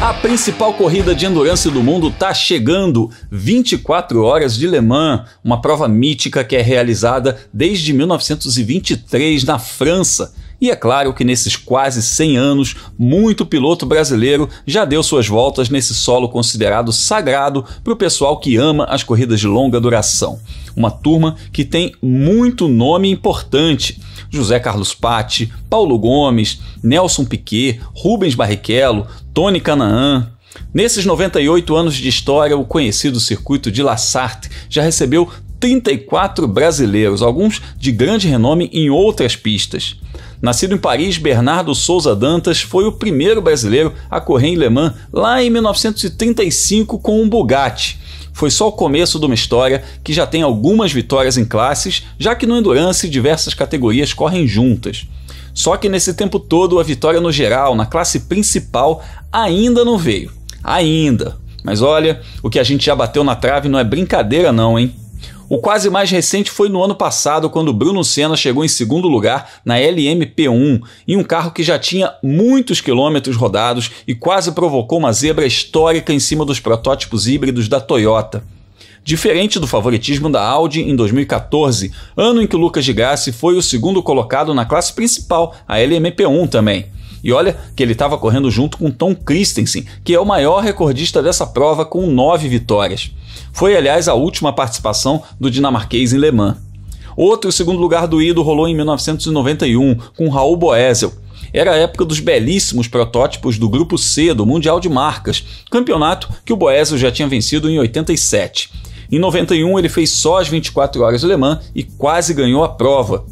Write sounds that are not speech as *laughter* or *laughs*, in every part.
A principal corrida de endurance do mundo está chegando, 24 horas de Le Mans, uma prova mítica que é realizada desde 1923 na França. E é claro que nesses quase 100 anos, muito piloto brasileiro já deu suas voltas nesse solo considerado sagrado para o pessoal que ama as corridas de longa duração. Uma turma que tem muito nome importante. José Carlos Patti, Paulo Gomes, Nelson Piquet, Rubens Barrichello, Tony Canaan. Nesses 98 anos de história, o conhecido circuito de La Sarthe já recebeu 34 brasileiros, alguns de grande renome em outras pistas. Nascido em Paris, Bernardo Souza Dantas foi o primeiro brasileiro a correr em Le Mans lá em 1935 com um Bugatti. Foi só o começo de uma história que já tem algumas vitórias em classes, já que no Endurance diversas categorias correm juntas. Só que nesse tempo todo a vitória no geral, na classe principal, ainda não veio. Ainda. Mas olha, o que a gente já bateu na trave não é brincadeira não, hein? O quase mais recente foi no ano passado, quando Bruno Senna chegou em segundo lugar na LMP1, em um carro que já tinha muitos quilômetros rodados e quase provocou uma zebra histórica em cima dos protótipos híbridos da Toyota diferente do favoritismo da Audi em 2014, ano em que o Lucas de Grassi foi o segundo colocado na classe principal, a LMP1 também. E olha que ele estava correndo junto com Tom Christensen, que é o maior recordista dessa prova com nove vitórias. Foi, aliás, a última participação do dinamarquês em Le Mans. Outro segundo lugar do Ido rolou em 1991, com Raul Boesel. Era a época dos belíssimos protótipos do Grupo C do Mundial de Marcas, campeonato que o Boesel já tinha vencido em 87. Em 91, ele fez só as 24 horas Le Mans e quase ganhou a prova.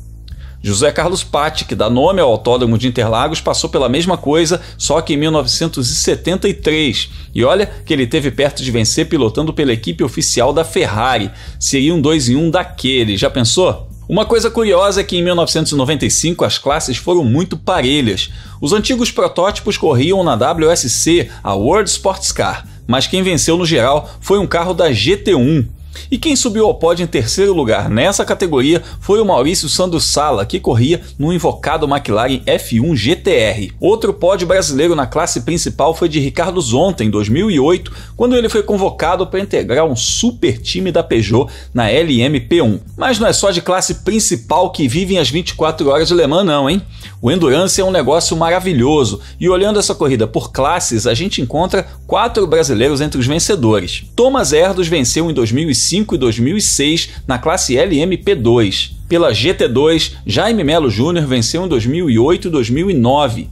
José Carlos Patti, que dá nome ao Autódromo de Interlagos, passou pela mesma coisa, só que em 1973. E olha que ele teve perto de vencer pilotando pela equipe oficial da Ferrari. Seria um 2 em 1 um daquele, já pensou? Uma coisa curiosa é que em 1995 as classes foram muito parelhas. Os antigos protótipos corriam na WSC, a World Sports Car, mas quem venceu no geral foi um carro da GT1. E quem subiu ao pódio em terceiro lugar nessa categoria foi o Maurício Sandro Sala, que corria no invocado McLaren F1 GTR. Outro pódio brasileiro na classe principal foi de Ricardo Zonta em 2008, quando ele foi convocado para integrar um super time da Peugeot na LMP1. Mas não é só de classe principal que vivem as 24 horas de Le Mans não, hein? O Endurance é um negócio maravilhoso e olhando essa corrida por classes, a gente encontra quatro brasileiros entre os vencedores. Thomas Erdos venceu em 2005 2005 e 2006 na classe LMP2. Pela GT2, Jaime Melo Júnior venceu em 2008 e 2009.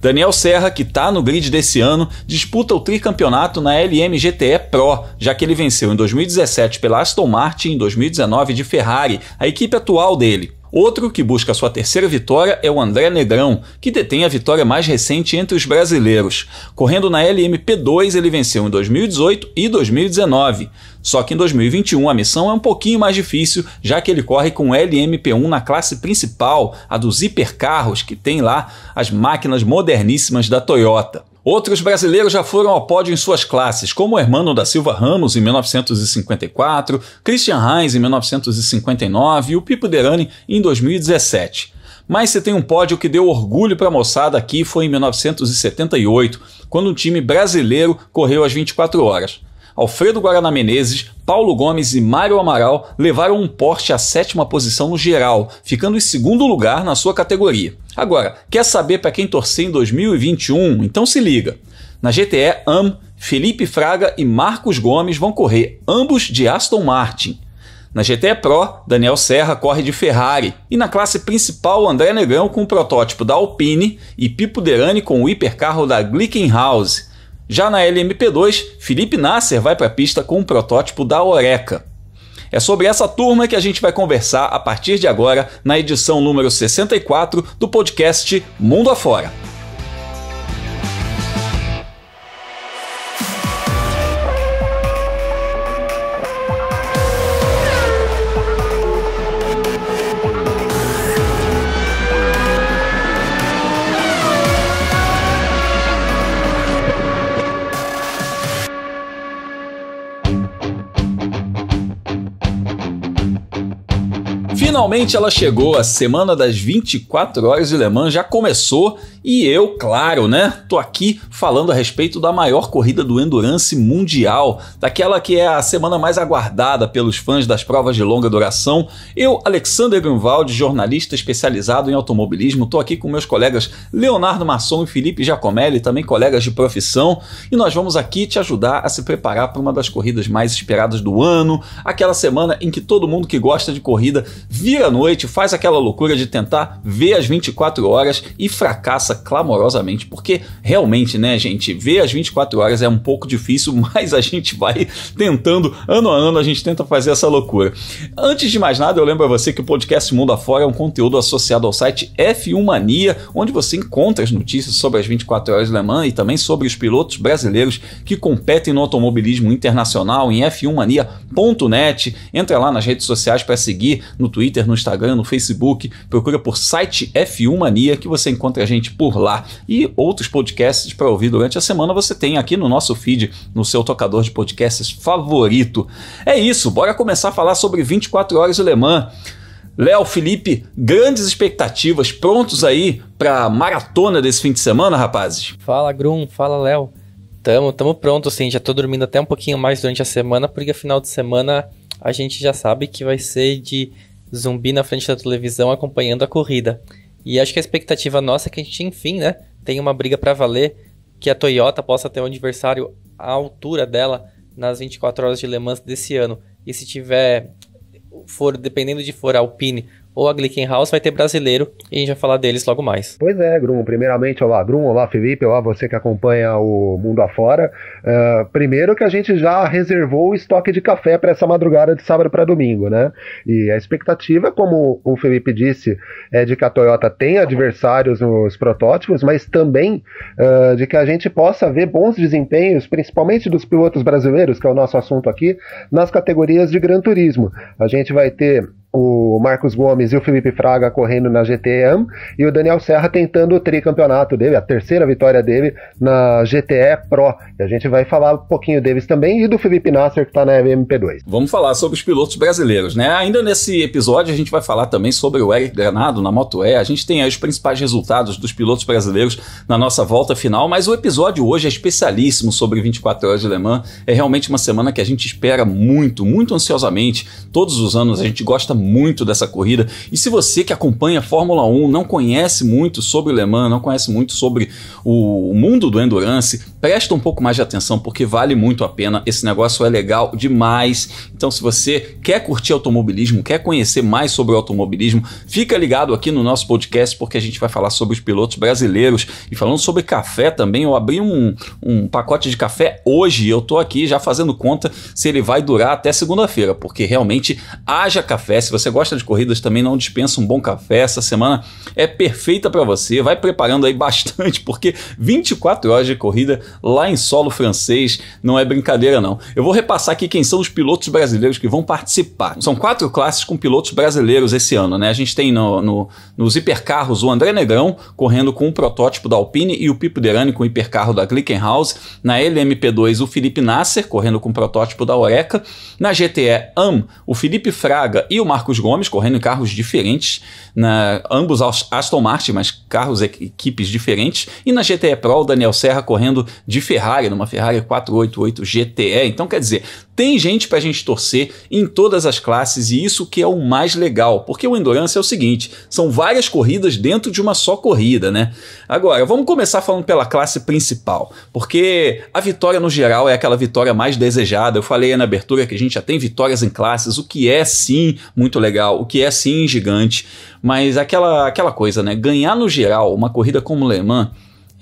Daniel Serra, que está no grid desse ano, disputa o tricampeonato na LMGTE Pro, já que ele venceu em 2017 pela Aston Martin e em 2019 de Ferrari, a equipe atual dele. Outro que busca sua terceira vitória é o André Negrão, que detém a vitória mais recente entre os brasileiros. Correndo na LMP2, ele venceu em 2018 e 2019. Só que em 2021 a missão é um pouquinho mais difícil, já que ele corre com LMP1 na classe principal, a dos hipercarros, que tem lá as máquinas moderníssimas da Toyota. Outros brasileiros já foram ao pódio em suas classes, como Hermano da Silva Ramos em 1954, Christian Heinz em 1959 e o Pipo Derani em 2017. Mas se tem um pódio que deu orgulho para a moçada aqui foi em 1978, quando um time brasileiro correu às 24 horas. Alfredo Guarana Menezes, Paulo Gomes e Mário Amaral levaram um Porsche à sétima posição no geral, ficando em segundo lugar na sua categoria. Agora, quer saber para quem torcer em 2021? Então se liga. Na GTE AM, Felipe Fraga e Marcos Gomes vão correr, ambos de Aston Martin. Na GTE Pro, Daniel Serra corre de Ferrari. E na classe principal, André Negrão com o protótipo da Alpine e Pipo Derani com o hipercarro da Glickenhaus. Já na LMP2, Felipe Nasser vai para a pista com o protótipo da Oreca. É sobre essa turma que a gente vai conversar a partir de agora na edição número 64 do podcast Mundo Afora. Finalmente ela chegou, a semana das 24 horas de Le Mans já começou e eu, claro, né, tô aqui falando a respeito da maior corrida do endurance mundial, daquela que é a semana mais aguardada pelos fãs das provas de longa duração. Eu, Alexander Grunwald, jornalista especializado em automobilismo, tô aqui com meus colegas Leonardo Masson e Felipe Giacomelli, também colegas de profissão, e nós vamos aqui te ajudar a se preparar para uma das corridas mais esperadas do ano, aquela semana em que todo mundo que gosta de corrida vira a noite, faz aquela loucura de tentar ver as 24 horas e fracassa clamorosamente, porque realmente, né, gente, ver as 24 horas é um pouco difícil, *laughs* mas a gente vai tentando, ano a ano a gente tenta fazer essa loucura. Antes de mais nada, eu lembro a você que o podcast Mundo Afora é um conteúdo associado ao site F1 Mania, onde você encontra as notícias sobre as 24 horas Le Mans e também sobre os pilotos brasileiros que competem no automobilismo internacional em f1mania.net. Entra lá nas redes sociais para seguir no Twitter Twitter, no Instagram, no Facebook. Procura por site F1 Mania que você encontra a gente por lá. E outros podcasts para ouvir durante a semana você tem aqui no nosso feed, no seu tocador de podcasts favorito. É isso, bora começar a falar sobre 24 horas alemã. Léo Felipe, grandes expectativas, prontos aí para maratona desse fim de semana, rapazes? Fala, Grum, fala, Léo. Tamo, tamo pronto, sim. Já tô dormindo até um pouquinho mais durante a semana, porque final de semana a gente já sabe que vai ser de zumbi na frente da televisão acompanhando a corrida. E acho que a expectativa nossa é que a gente, enfim, né, tenha uma briga para valer, que a Toyota possa ter um adversário à altura dela nas 24 horas de Le Mans desse ano. E se tiver, for dependendo de for Alpine ou a Glickenhaus, vai ter brasileiro e a gente vai falar deles logo mais. Pois é, Grum. Primeiramente, olá, Grum, olá, Felipe, olá, você que acompanha o Mundo Afora. Uh, primeiro que a gente já reservou o estoque de café para essa madrugada de sábado para domingo, né? E a expectativa, como o Felipe disse, é de que a Toyota tenha adversários nos protótipos, mas também uh, de que a gente possa ver bons desempenhos, principalmente dos pilotos brasileiros, que é o nosso assunto aqui, nas categorias de Gran Turismo. A gente vai ter o Marcos Gomes e o Felipe Fraga correndo na GTM e o Daniel Serra tentando o tricampeonato dele, a terceira vitória dele na GTE Pro. E a gente vai falar um pouquinho deles também e do Felipe Nasser que está na MP2. Vamos falar sobre os pilotos brasileiros, né? Ainda nesse episódio a gente vai falar também sobre o Eric Granado na Moto E. A gente tem aí os principais resultados dos pilotos brasileiros na nossa volta final, mas o episódio hoje é especialíssimo sobre 24 horas de Le Mans. É realmente uma semana que a gente espera muito, muito ansiosamente. Todos os anos a gente gosta muito dessa corrida. E se você que acompanha a Fórmula 1 não conhece muito sobre o Le Mans, não conhece muito sobre o mundo do endurance, presta um pouco mais de atenção porque vale muito a pena. Esse negócio é legal demais. Então, se você quer curtir automobilismo, quer conhecer mais sobre o automobilismo, fica ligado aqui no nosso podcast porque a gente vai falar sobre os pilotos brasileiros e falando sobre café também. Eu abri um, um pacote de café hoje e eu tô aqui já fazendo conta se ele vai durar até segunda-feira, porque realmente haja café. Se você gosta de corridas também, não dispensa um bom café. Essa semana é perfeita para você. Vai preparando aí *laughs* bastante, porque 24 horas de corrida lá em solo francês não é brincadeira, não. Eu vou repassar aqui quem são os pilotos brasileiros que vão participar. São quatro classes com pilotos brasileiros esse ano, né? A gente tem no, no, nos hipercarros o André Negrão correndo com o um protótipo da Alpine e o Pipo Derani com o hipercarro da Glickenhaus. Na LMP2, o Felipe Nasser correndo com o um protótipo da Oreca. Na GTE AM, o Felipe Fraga e o Marco Marcos Gomes, correndo em carros diferentes, na, ambos Aston Martin, mas carros equipes diferentes, e na GTE Pro o Daniel Serra correndo de Ferrari, numa Ferrari 488 GTE. Então, quer dizer, tem gente para a gente torcer em todas as classes e isso que é o mais legal, porque o Endurance é o seguinte, são várias corridas dentro de uma só corrida, né? Agora, vamos começar falando pela classe principal, porque a vitória no geral é aquela vitória mais desejada. Eu falei na abertura que a gente já tem vitórias em classes, o que é sim muito legal, o que é sim gigante, mas aquela, aquela coisa, né? Ganhar no geral uma corrida como Le Mans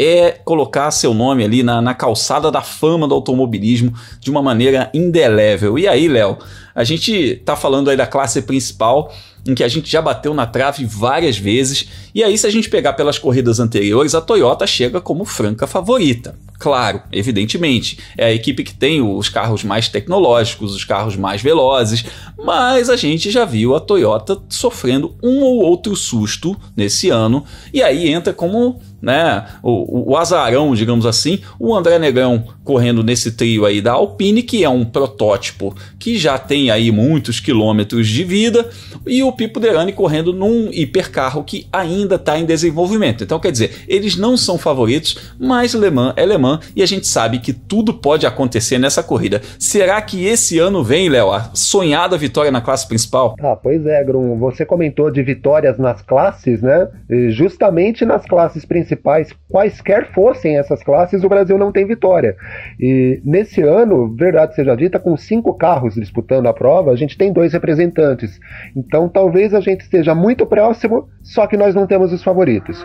é colocar seu nome ali na, na calçada da fama do automobilismo de uma maneira indelével. E aí, Léo, a gente está falando aí da classe principal em que a gente já bateu na trave várias vezes, e aí, se a gente pegar pelas corridas anteriores, a Toyota chega como franca favorita. Claro, evidentemente, é a equipe que tem os carros mais tecnológicos, os carros mais velozes, mas a gente já viu a Toyota sofrendo um ou outro susto nesse ano, e aí entra como né, o, o azarão, digamos assim, o André Negrão correndo nesse trio aí da Alpine, que é um protótipo que já tem aí muitos quilômetros de vida, e o o Pipo Derani correndo num hipercarro que ainda está em desenvolvimento. Então, quer dizer, eles não são favoritos, mas Le Mans é Le Mans e a gente sabe que tudo pode acontecer nessa corrida. Será que esse ano vem, Léo, a sonhada vitória na classe principal? Ah, pois é, Grum. Você comentou de vitórias nas classes, né? Justamente nas classes principais, quaisquer fossem essas classes, o Brasil não tem vitória. E nesse ano, verdade seja dita, com cinco carros disputando a prova, a gente tem dois representantes. Então, talvez talvez a gente esteja muito próximo, só que nós não temos os favoritos.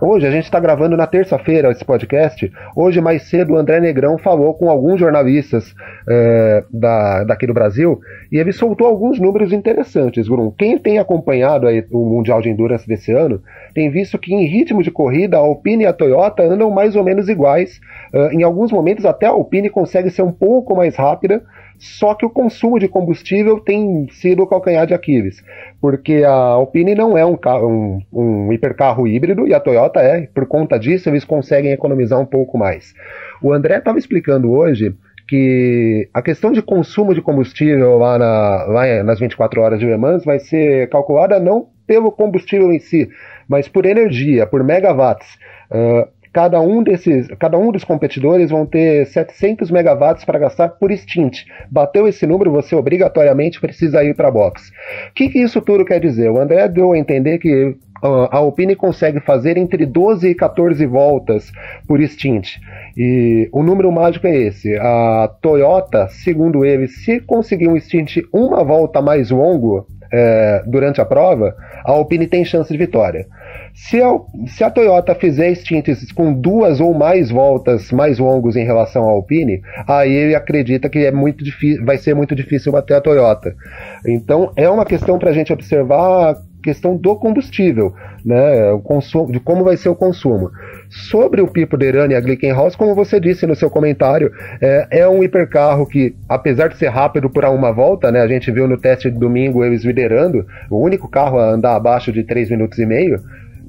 Uh, hoje, a gente está gravando na terça-feira esse podcast. Hoje, mais cedo, o André Negrão falou com alguns jornalistas uh, da, daqui do Brasil e ele soltou alguns números interessantes, Bruno. Quem tem acompanhado o Mundial de Endurance desse ano tem visto que, em ritmo de corrida, a Alpine e a Toyota andam mais ou menos iguais. Uh, em alguns momentos, até a Alpine consegue ser um pouco mais rápida. Só que o consumo de combustível tem sido o calcanhar de Aquiles, porque a Alpine não é um, carro, um, um hipercarro híbrido e a Toyota é. Por conta disso, eles conseguem economizar um pouco mais. O André estava explicando hoje que a questão de consumo de combustível lá, na, lá nas 24 horas de Le Mans vai ser calculada não pelo combustível em si, mas por energia, por megawatts. Uh, Cada um desses, cada um dos competidores vão ter 700 megawatts para gastar por stint. Bateu esse número, você obrigatoriamente precisa ir para a box. O que, que isso tudo quer dizer? O André deu a entender que a Alpine consegue fazer entre 12 e 14 voltas por stint. E o número mágico é esse. A Toyota, segundo ele, se conseguir um stint uma volta mais longo é, durante a prova, a Alpine tem chance de vitória. Se a, se a Toyota fizer extintes com duas ou mais voltas mais longos em relação à Alpine, aí ele acredita que é muito difícil, vai ser muito difícil bater a Toyota. Então é uma questão para a gente observar a questão do combustível, né, o consumo, de como vai ser o consumo. Sobre o Pipo Derani e a Glickenhaus, como você disse no seu comentário, é, é, um hipercarro que, apesar de ser rápido por uma volta, né, a gente viu no teste de domingo eles liderando, o único carro a andar abaixo de 3 minutos e meio,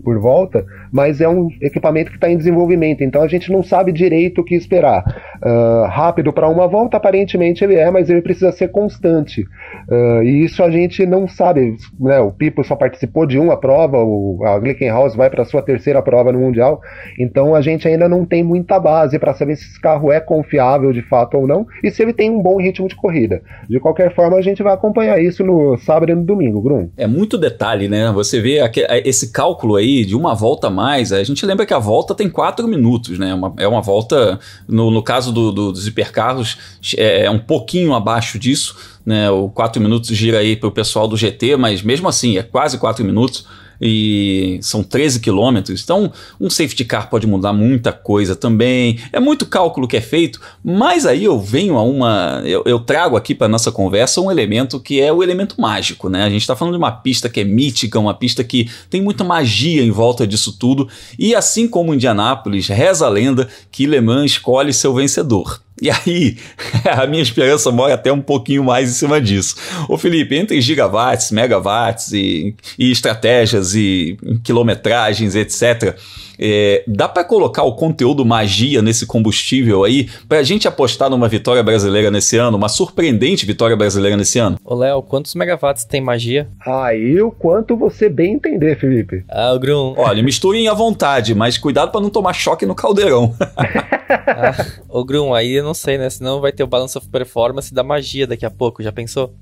por volta, mas é um equipamento que está em desenvolvimento, então a gente não sabe direito o que esperar. Uh, rápido para uma volta, aparentemente ele é, mas ele precisa ser constante. Uh, e isso a gente não sabe. Né? O Pipo só participou de uma prova, o, a Glickenhaus vai para sua terceira prova no Mundial, então a gente ainda não tem muita base para saber se esse carro é confiável de fato ou não e se ele tem um bom ritmo de corrida. De qualquer forma, a gente vai acompanhar isso no sábado e no domingo, Grum. É muito detalhe, né? Você vê esse cálculo aí de uma volta mais. A gente lembra que a volta tem quatro minutos, né? É uma, é uma volta, no, no caso do, do, dos hipercarros, é, é um pouquinho abaixo disso, né? O quatro minutos gira aí para o pessoal do GT, mas mesmo assim é quase quatro minutos e são 13 quilômetros. Então, um safety car pode mudar muita coisa também. É muito cálculo que é feito, mas aí eu venho a uma. Eu, eu trago aqui para nossa conversa um elemento que é o elemento mágico, né? A gente está falando de uma pista que é mítica, uma pista que tem muita magia em volta disso tudo. E assim como Indianápolis, reza a lenda que Le Mans escolhe seu vencedor. E aí, *laughs* a minha esperança mora até um pouquinho mais em cima disso. Ô Felipe, entre gigawatts, megawatts e, e estratégias e quilometragens, etc., é, dá para colocar o conteúdo magia nesse combustível aí para a gente apostar numa vitória brasileira nesse ano, uma surpreendente vitória brasileira nesse ano? Ô Léo, quantos megawatts tem magia? Aí ah, o quanto você bem entender, Felipe. Ah, o Grum. Olha, misturem à vontade, mas cuidado para não tomar choque no caldeirão. *laughs* ah, o Grum, aí eu não sei, né? Senão vai ter o balanço of performance da magia daqui a pouco, já pensou?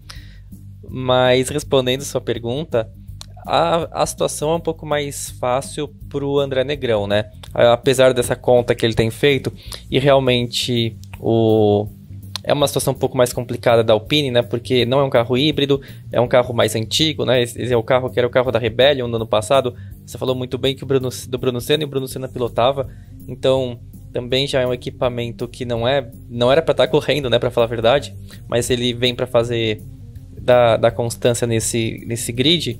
Mas respondendo sua pergunta, a, a situação é um pouco mais fácil para o André Negrão, né? Apesar dessa conta que ele tem feito, e realmente o. É uma situação um pouco mais complicada da Alpine, né? Porque não é um carro híbrido, é um carro mais antigo, né? Esse é o carro que era o carro da Rebellion no ano passado. Você falou muito bem que o Bruno, do Bruno Senna e o Bruno Senna pilotava. Então, também já é um equipamento que não é não era para estar tá correndo, né, para falar a verdade, mas ele vem para fazer da, da constância nesse nesse grid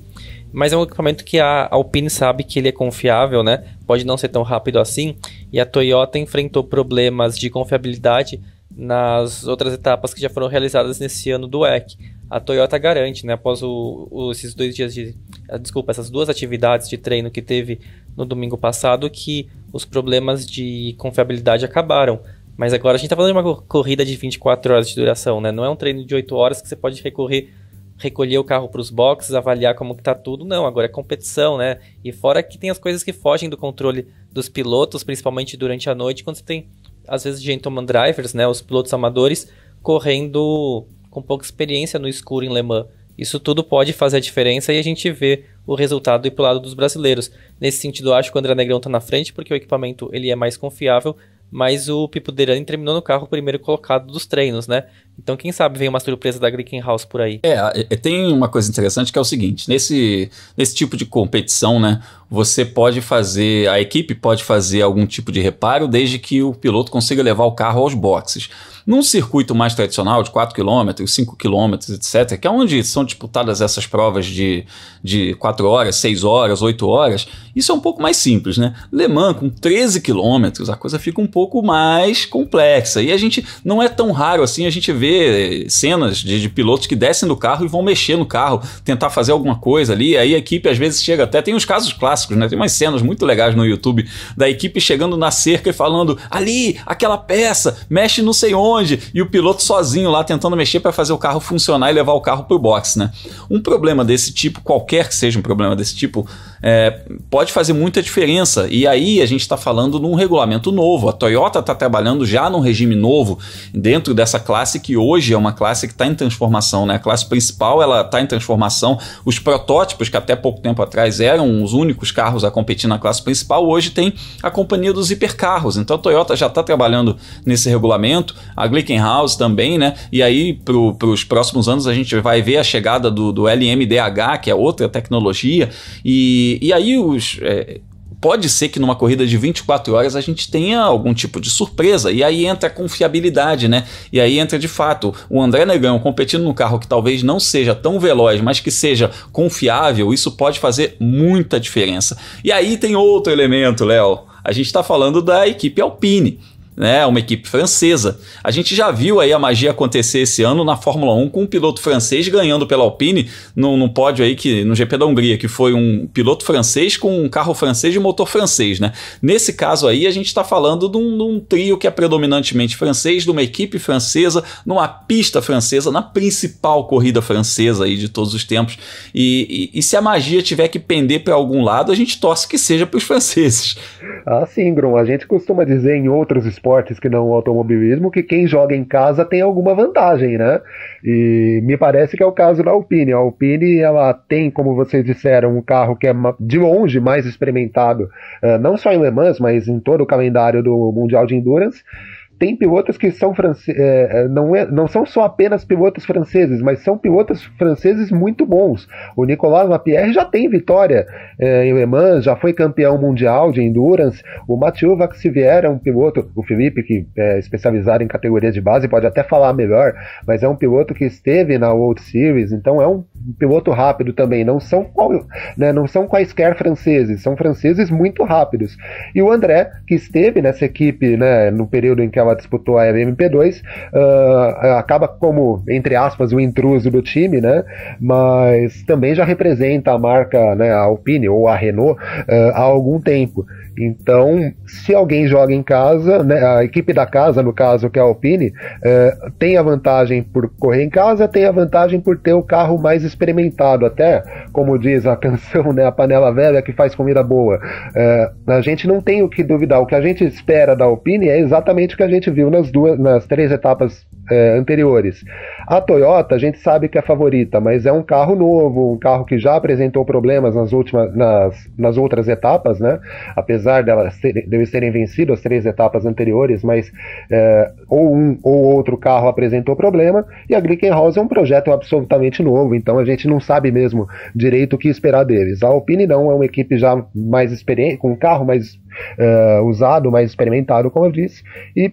mas é um equipamento que a Alpine sabe que ele é confiável, né? Pode não ser tão rápido assim, e a Toyota enfrentou problemas de confiabilidade nas outras etapas que já foram realizadas nesse ano do EC. A Toyota garante, né, após o, o, esses dois dias de, eh, desculpa, essas duas atividades de treino que teve no domingo passado, que os problemas de confiabilidade acabaram. Mas agora a gente está falando de uma corrida de 24 horas de duração, né? Não é um treino de 8 horas que você pode recorrer recolher o carro para os boxes, avaliar como que tá tudo, não, agora é competição, né? E fora que tem as coisas que fogem do controle dos pilotos, principalmente durante a noite, quando você tem às vezes gentleman drivers, né, os pilotos amadores correndo com pouca experiência no escuro em Le Mans. Isso tudo pode fazer a diferença e a gente vê o resultado ir pro lado dos brasileiros. Nesse sentido, eu acho que o André Negrão está na frente porque o equipamento ele é mais confiável, mas o Pipo Derani terminou no carro primeiro colocado dos treinos, né? Então, quem sabe vem uma surpresa da Gricken House por aí. É, é, é, tem uma coisa interessante que é o seguinte: nesse, nesse tipo de competição, né? Você pode fazer, a equipe pode fazer algum tipo de reparo desde que o piloto consiga levar o carro aos boxes. Num circuito mais tradicional, de 4 km, 5 km, etc., que é onde são disputadas essas provas de, de 4 horas, 6 horas, 8 horas, isso é um pouco mais simples, né? Le Mans, com 13 km, a coisa fica um pouco mais complexa. E a gente não é tão raro assim a gente ver vê eh, cenas de, de, pilotos que descem do carro e vão mexer no carro, tentar fazer alguma coisa ali. Aí a equipe às vezes chega até. Tem uns casos clássicos, né? Tem umas cenas muito legais no YouTube da equipe chegando na cerca e falando: ali, aquela peça, mexe não sei onde. E o piloto sozinho lá tentando mexer para fazer o carro funcionar e levar o carro pro box, né? Um problema desse tipo, qualquer que seja um problema desse tipo, é, pode fazer muita diferença. E aí a gente está falando num regulamento novo. A Toyota está trabalhando já num regime novo dentro dessa classe que hoje é uma classe que está em transformação. Né? A classe principal ela está em transformação. Os protótipos que até pouco tempo atrás eram os únicos carros a competir na classe principal, hoje tem a companhia dos hipercarros. Então a Toyota já está trabalhando nesse regulamento. A Glickenhaus também, né? E aí para os próximos anos a gente vai ver a chegada do, do LMDH, que é outra tecnologia. E e, aí os. É, pode ser que numa corrida de 24 horas a gente tenha algum tipo de surpresa. E aí entra a confiabilidade, né? E aí entra de fato o André Negão competindo num carro que talvez não seja tão veloz, mas que seja confiável. Isso pode fazer muita diferença. E aí tem outro elemento, Léo. A gente está falando da equipe Alpine né? Uma equipe francesa. A gente já viu aí a magia acontecer esse ano na Fórmula 1 com um piloto francês ganhando pela Alpine no, no pódio aí que no GP da Hungria, que foi um piloto francês com um carro francês e motor francês, né? Nesse caso aí a gente está falando de um, de um, trio que é predominantemente francês, de uma equipe francesa, numa pista francesa, na principal corrida francesa aí de todos os tempos. E, e, e se a magia tiver que pender para algum lado, a gente torce que seja para os franceses. Ah, sim, Grum. A gente costuma dizer em outros esportes que não o automobilismo, que quem joga em casa tem alguma vantagem, né? E me parece que é o caso da Alpine. A Alpine, ela tem, como vocês disseram, um carro que é de longe mais experimentado, eh, não só em Le Mans, mas em todo o calendário do Mundial de Endurance tem pilotos que são franceses, é, é, não, é, não são só apenas pilotos franceses, mas são pilotos franceses muito bons. O Nicolas Lapierre já tem vitória é, em Le Mans, já foi campeão mundial de endurance. O Mathieu Vaxivier é um piloto, o Felipe, que é especializado em categorias de base, pode até falar melhor, mas é um piloto que esteve na World Series, então é um piloto rápido também. Não são, né, não são quaisquer franceses, são franceses muito rápidos. E o André, que esteve nessa equipe né, no período em que a ela disputou a LMP2, uh, ah, acaba como, entre aspas, o intruso do time, né? Mas também já representa a marca, né, a Alpine ou a Renault uh, há algum tempo. Então, se alguém joga em casa, né, a equipe da casa, no caso que é a Alpine, é, tem a vantagem por correr em casa, tem a vantagem por ter o carro mais experimentado, até como diz a *laughs* canção, né, a panela velha que faz comida boa. É, a gente não tem o que duvidar. O que a gente espera da Alpine é exatamente o que a gente viu nas duas, nas três etapas é, anteriores. A Toyota, a gente sabe que é favorita, mas é um carro novo, um carro que já apresentou problemas nas últimas, nas, nas outras etapas, né? Apesar apesar delas ser, de vencido as três etapas anteriores, mas é, ou um ou outro carro apresentou problema, e a Glickenhaus é um projeto absolutamente novo, então a gente não sabe mesmo direito o que esperar deles. A Alpine não é uma equipe já mais experiente, com um carro mais é, usado, mais experimentado, como eu disse, e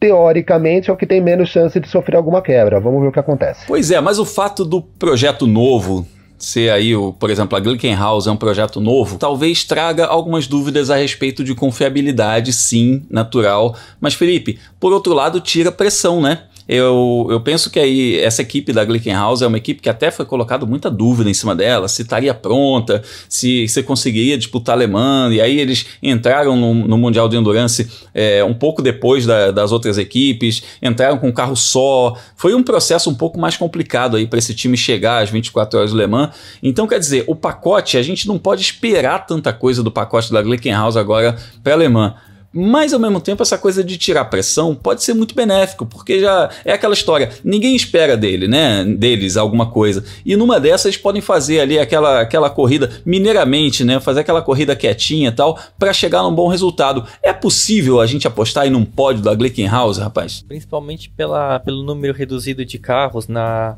teoricamente é o que tem menos chance de sofrer alguma quebra. Vamos ver o que acontece. Pois é, mas o fato do projeto novo ser aí, o, por exemplo, a Glickenhaus é um projeto novo, talvez traga algumas dúvidas a respeito de confiabilidade, sim, natural. Mas, Felipe, por outro lado, tira pressão, né? Eu, eu penso que aí essa equipe da Glickenhaus é uma equipe que até foi colocado muita dúvida em cima dela, se estaria pronta, se, você conseguiria disputar a Alemanha. E aí eles entraram no, no Mundial de Endurance é, um pouco depois da, das outras equipes, entraram com um carro só. Foi um processo um pouco mais complicado aí para esse time chegar às 24 horas do Le Mans. Então, quer dizer, o pacote, a gente não pode esperar tanta coisa do pacote da Glickenhaus agora para a Alemanha. Mas ao mesmo tempo, essa coisa de tirar pressão pode ser muito benéfico, porque já é aquela história, ninguém espera dele, né? Deles alguma coisa. E numa dessas podem fazer ali aquela, aquela corrida mineiramente, né? Fazer aquela corrida quietinha e tal, para chegar num bom resultado. É possível a gente apostar em um pódio da Glickenhaus, rapaz? Principalmente pela, pelo número reduzido de carros na,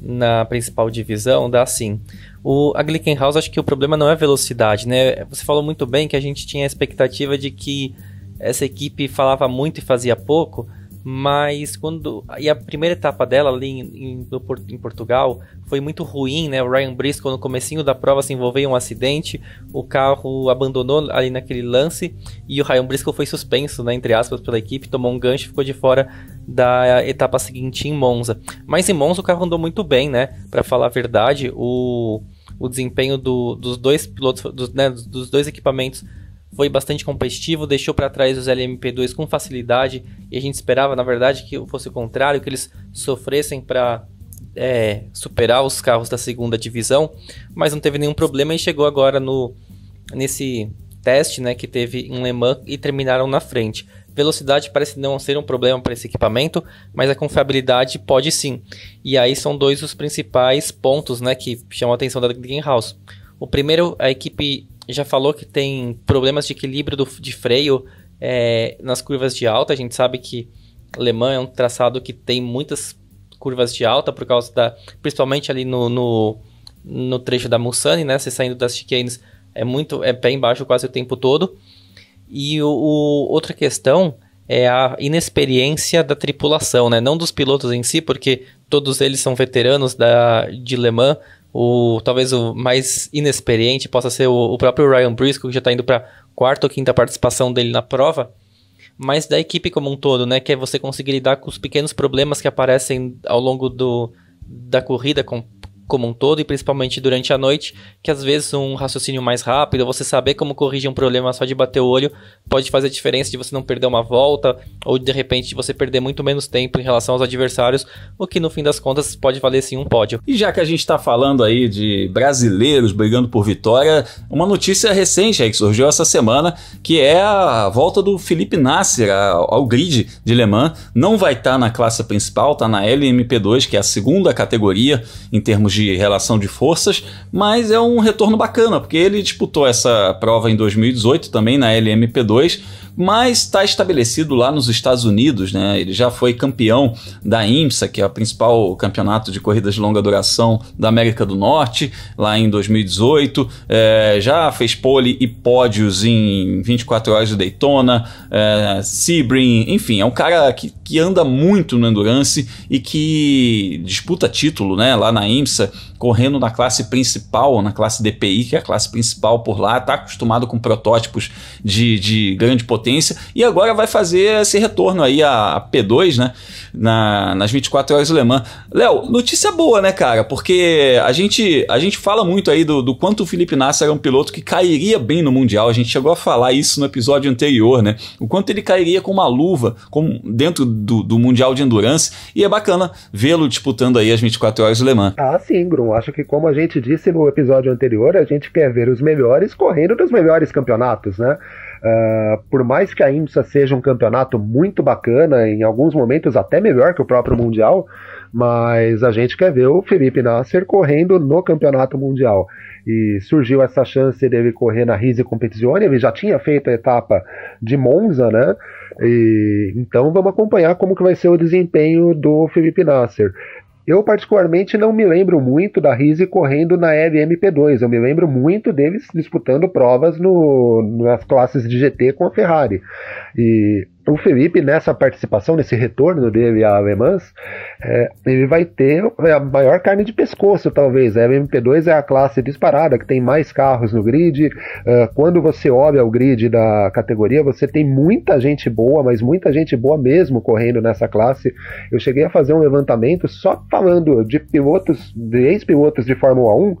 na principal divisão, dá sim. O, a Glickenhaus, acho que o problema não é velocidade, né? Você falou muito bem que a gente tinha a expectativa de que essa equipe falava muito e fazia pouco, mas quando e a primeira etapa dela ali em, em, em, Portugal foi muito ruim, né? O Ryan Briscoe no comecinho da prova se envolveu em um acidente, o carro abandonou ali naquele lance e o Ryan Briscoe foi suspenso, né, entre aspas, pela equipe, tomou um gancho e ficou de fora da etapa seguinte em Monza. Mas em Monza o carro andou muito bem, né? Para falar a verdade, o, o desempenho do, dos dois pilotos, dos, né, dos dois equipamentos foi bastante competitivo, deixou para trás os LMP2 com facilidade e a gente esperava, na verdade, que fosse o contrário, que eles sofressem para é, superar os carros da segunda divisão, mas não teve nenhum problema e chegou agora no nesse teste, né, que teve em Le Mans e terminaram na frente. Velocidade parece não ser um problema para esse equipamento, mas a confiabilidade pode sim. E aí são dois os principais pontos, né, que chamam a atenção da Greenhouse. O primeiro, a equipe já falou que tem problemas de equilíbrio do, de freio é, nas curvas de alta. A gente sabe que Le Mans é um traçado que tem muitas curvas de alta por causa da. Principalmente ali no, no, no trecho da Mulsanne, né? Você saindo das chicanes é muito. é pé embaixo quase o tempo todo. E o, o, outra questão é a inexperiência da tripulação, né? Não dos pilotos em si, porque todos eles são veteranos da, de Le Mans, o talvez o mais inexperiente possa ser o, o próprio Ryan Briscoe, que já está indo para quarta ou quinta participação dele na prova, mas da equipe como um todo, né? Que é você conseguir lidar com os pequenos problemas que aparecem ao longo do, da corrida, com como um todo e principalmente durante a noite, que às vezes um raciocínio mais rápido, você saber como corrigir um problema só de bater o olho, pode fazer a diferença de você não perder uma volta ou de repente de você perder muito menos tempo em relação aos adversários, o que no fim das contas pode valer sim um pódio. E já que a gente está falando aí de brasileiros brigando por vitória, uma notícia recente aí que surgiu essa semana, que é a volta do Felipe Nasser ao grid de Le Mans, não vai estar tá na classe principal, está na LMP2, que é a segunda categoria em termos de relação de forças, mas é um retorno bacana, porque ele disputou essa prova em 2018 também na LMP2 mas está estabelecido lá nos Estados Unidos, né? Ele já foi campeão da IMSA, que é o principal campeonato de corridas de longa duração da América do Norte, lá em 2018. É, já fez pole e pódios em 24 horas de Daytona, é, Sebring, enfim, é um cara que, que anda muito no endurance e que disputa título, né? Lá na IMSA correndo na classe principal, na classe DPI, que é a classe principal por lá, está acostumado com protótipos de, de grande potência, e agora vai fazer esse retorno aí a, a P2, né? Na, nas 24 horas do Le Mans. Léo, notícia boa, né, cara? Porque a gente, a gente fala muito aí do, do quanto o Felipe Nassa era é um piloto que cairia bem no Mundial. A gente chegou a falar isso no episódio anterior, né? O quanto ele cairia com uma luva com, dentro do, do Mundial de Endurance. E é bacana vê-lo disputando aí as 24 horas do Le Mans. Ah, sim, Grum. Eu acho que, como a gente disse no episódio anterior, a gente quer ver os melhores correndo nos melhores campeonatos, né? Uh, por mais que a IMSA seja um campeonato muito bacana, em alguns momentos até melhor que o próprio Mundial, mas a gente quer ver o Felipe Nasser correndo no campeonato mundial. E surgiu essa chance dele correr na Rise Competizione, ele já tinha feito a etapa de Monza, né? E, então vamos acompanhar como que vai ser o desempenho do Felipe Nasser. Eu, particularmente, não me lembro muito da Rise correndo na LMP2. Eu me lembro muito deles disputando provas no, nas classes de GT com a Ferrari. E o Felipe, nessa participação, nesse retorno dele a Alemãs, é, ele vai ter é, a maior carne de pescoço, talvez. É, a MP2 é a classe disparada, que tem mais carros no grid. Uh, quando você olha o grid da categoria, você tem muita gente boa, mas muita gente boa mesmo correndo nessa classe. Eu cheguei a fazer um levantamento só falando de pilotos, de ex-pilotos de Fórmula 1. Uh,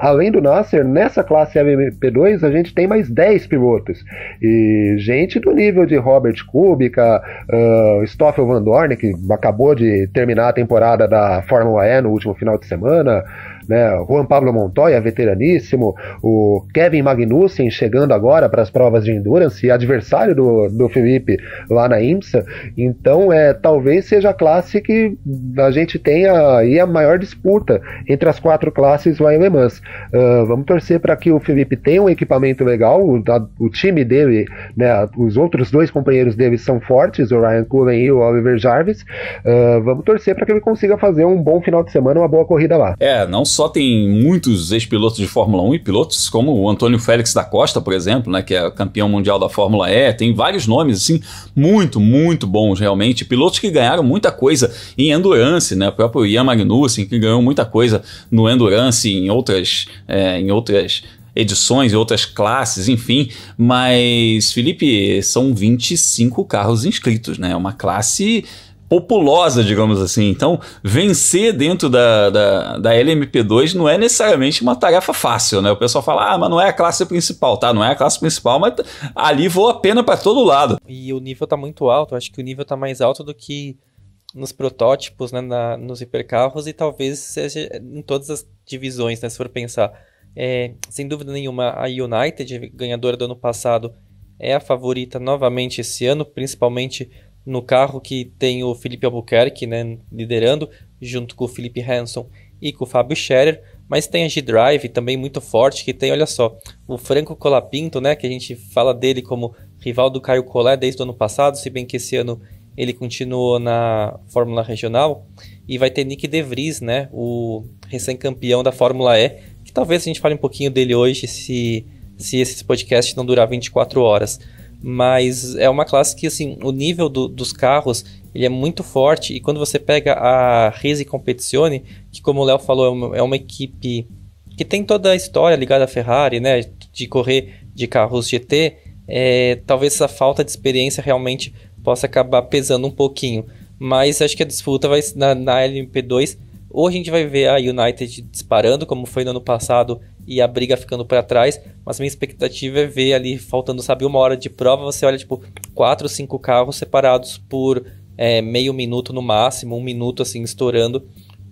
além do Nasser, nessa classe MP2, a gente tem mais 10 pilotos. E gente do nível de Robert Kubica, uh, Stoffel Van Dorn, que acabou de terminar a temporada da Fórmula E no último final de semana, né? Juan Pablo Montoya, veteraníssimo, o Kevin Magnussen chegando agora para as provas de endurance, adversário do, do Felipe lá na IMSA. Então, é, talvez seja a classe que a gente tenha aí a maior disputa entre as quatro classes lá em Le Mans. Uh, vamos torcer para que o Felipe tenha um equipamento legal, o, o time dele, né, os outros dois companheiros dele são fortes, o Ryan Cullen e o Oliver Jarvis. Uh, vamos torcer para que ele consiga fazer um bom final de semana, uma boa corrida lá. É, não só só tem muitos ex-pilotos de Fórmula 1 e pilotos como o Antônio Félix da Costa, por exemplo, né, que é campeão mundial da Fórmula E, tem vários nomes assim muito, muito bons realmente, pilotos que ganharam muita coisa em endurance, né, o próprio Ian Magnussen que ganhou muita coisa no endurance em outras é, em outras edições e outras classes, enfim. Mas, Felipe, são 25 carros inscritos, né? É uma classe populosa, digamos assim. Então, vencer dentro da, da, da, LMP2 não é necessariamente uma tarefa fácil, né? O pessoal fala, ah, mas não é a classe principal, tá? Não é a classe principal, mas ali voa a pena para todo lado. E o nível tá muito alto, acho que o nível tá mais alto do que nos protótipos, né? Na, nos hipercarros e talvez seja em todas as divisões, né? Se for pensar. É, sem dúvida nenhuma, a United, ganhadora do ano passado, é a favorita novamente esse ano, principalmente no carro que tem o Felipe Albuquerque né, liderando, junto com o Felipe Hanson e com o Fábio Scherer, mas tem a G-Drive também muito forte, que tem, olha só, o Franco Colapinto, né, que a gente fala dele como rival do Caio Collet desde o ano passado, se bem que esse ano ele continuou na Fórmula Regional, e vai ter Nick De Vries, né, o recém-campeão da Fórmula E, que talvez a gente fale um pouquinho dele hoje, se, se esse podcast não durar 24 horas mas é uma classe que assim o nível do, dos carros ele é muito forte e quando você pega a Racing Competizione que como o Léo falou é uma, é uma, equipe que tem toda a história ligada à Ferrari né de correr de carros GT é, talvez essa falta de experiência realmente possa acabar pesando um pouquinho mas acho que a disputa vai na, na LMP2 ou a gente vai ver a United disparando, como foi no ano passado, e a briga ficando para trás. Mas minha expectativa é ver ali, faltando, sabe, uma hora de prova, você olha, tipo, quatro, cinco carros separados por é, meio minuto no máximo, um minuto assim, estourando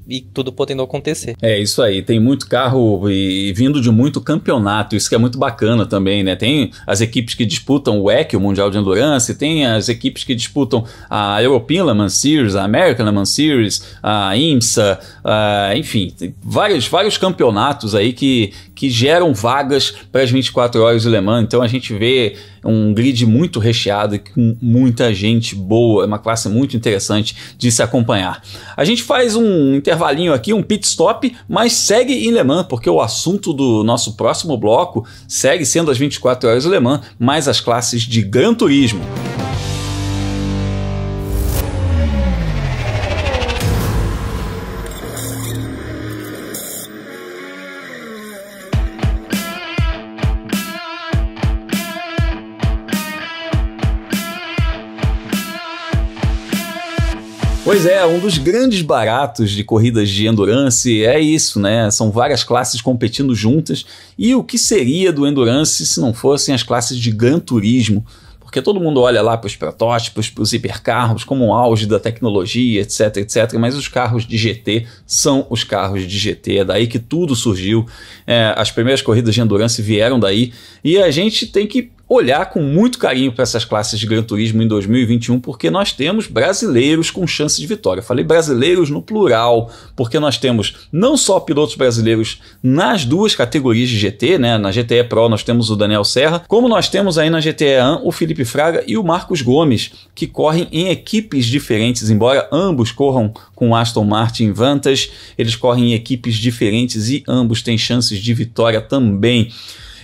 e tudo podendo acontecer. É isso aí, tem muito carro e, e, vindo de muito campeonato, isso que é muito bacana também, né? Tem as equipes que disputam o EC, o Mundial de Endurance, tem as equipes que disputam a European Le Mans Series, a American Le Mans Series, a IMSA, a, enfim, vários, vários campeonatos aí que, que geram vagas para as 24 horas de Le Mans, então a gente vê um grid muito recheado, com muita gente boa, é uma classe muito interessante de se acompanhar. A gente faz um intervalinho aqui, um pit stop, mas segue em Le Mans, porque o assunto do nosso próximo bloco segue sendo as 24 horas Le Mans, mais as classes de Gran Turismo. é, um dos grandes baratos de corridas de endurance é isso, né? São várias classes competindo juntas. E o que seria do endurance se não fossem as classes de Gran Turismo? Porque todo mundo olha lá para os protótipos, para os hipercarros, como um auge da tecnologia, etc, etc. Mas os carros de GT são os carros de GT. É daí que tudo surgiu. É, as primeiras corridas de endurance vieram daí. E a gente tem que olhar com muito carinho para essas classes de Gran Turismo em 2021, porque nós temos brasileiros com chance de vitória. Eu falei brasileiros no plural, porque nós temos não só pilotos brasileiros nas duas categorias de GT, né? Na GTE Pro nós temos o Daniel Serra, como nós temos aí na GTE An o Felipe Fraga e o Marcos Gomes, que correm em equipes diferentes, embora ambos corram com Aston Martin Vantas, eles correm em equipes diferentes e ambos têm chances de vitória também.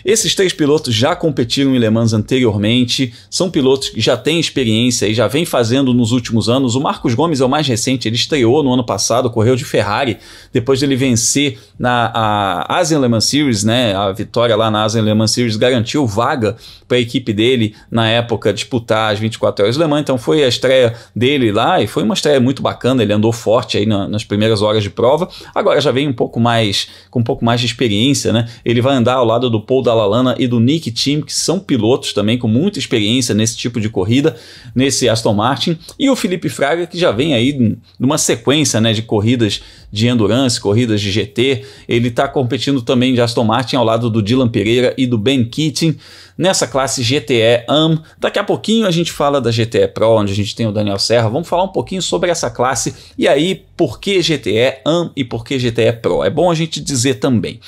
Esses três pilotos já competiram em Le Mans anteriormente, são pilotos que já têm experiência e já vem fazendo nos últimos anos. O Marcos Gomes é o mais recente, ele estreou no ano passado, correu de Ferrari, depois dele vencer na a Asian Le Mans Series, né? A vitória lá na Asian Le Mans Series garantiu vaga para a equipe dele na época disputar as 24 horas Le Mans, então foi a estreia dele lá e foi uma estreia muito bacana, ele andou forte aí na, nas primeiras horas de prova. Agora já vem um pouco mais com um pouco mais de experiência, né? Ele vai andar ao lado do Paul da da Lalana e do Nick Team que são pilotos também com muita experiência nesse tipo de corrida, nesse Aston Martin, e o Felipe Fraga, que já vem aí de uma sequência né, de corridas de endurance, corridas de GT. Ele está competindo também de Aston Martin ao lado do Dylan Pereira e do Ben Keating nessa classe GTE AM. Daqui a pouquinho a gente fala da GTE Pro, onde a gente tem o Daniel Serra. Vamos falar um pouquinho sobre essa classe e aí por que GTE AM e por que GTE Pro. É bom a gente dizer também.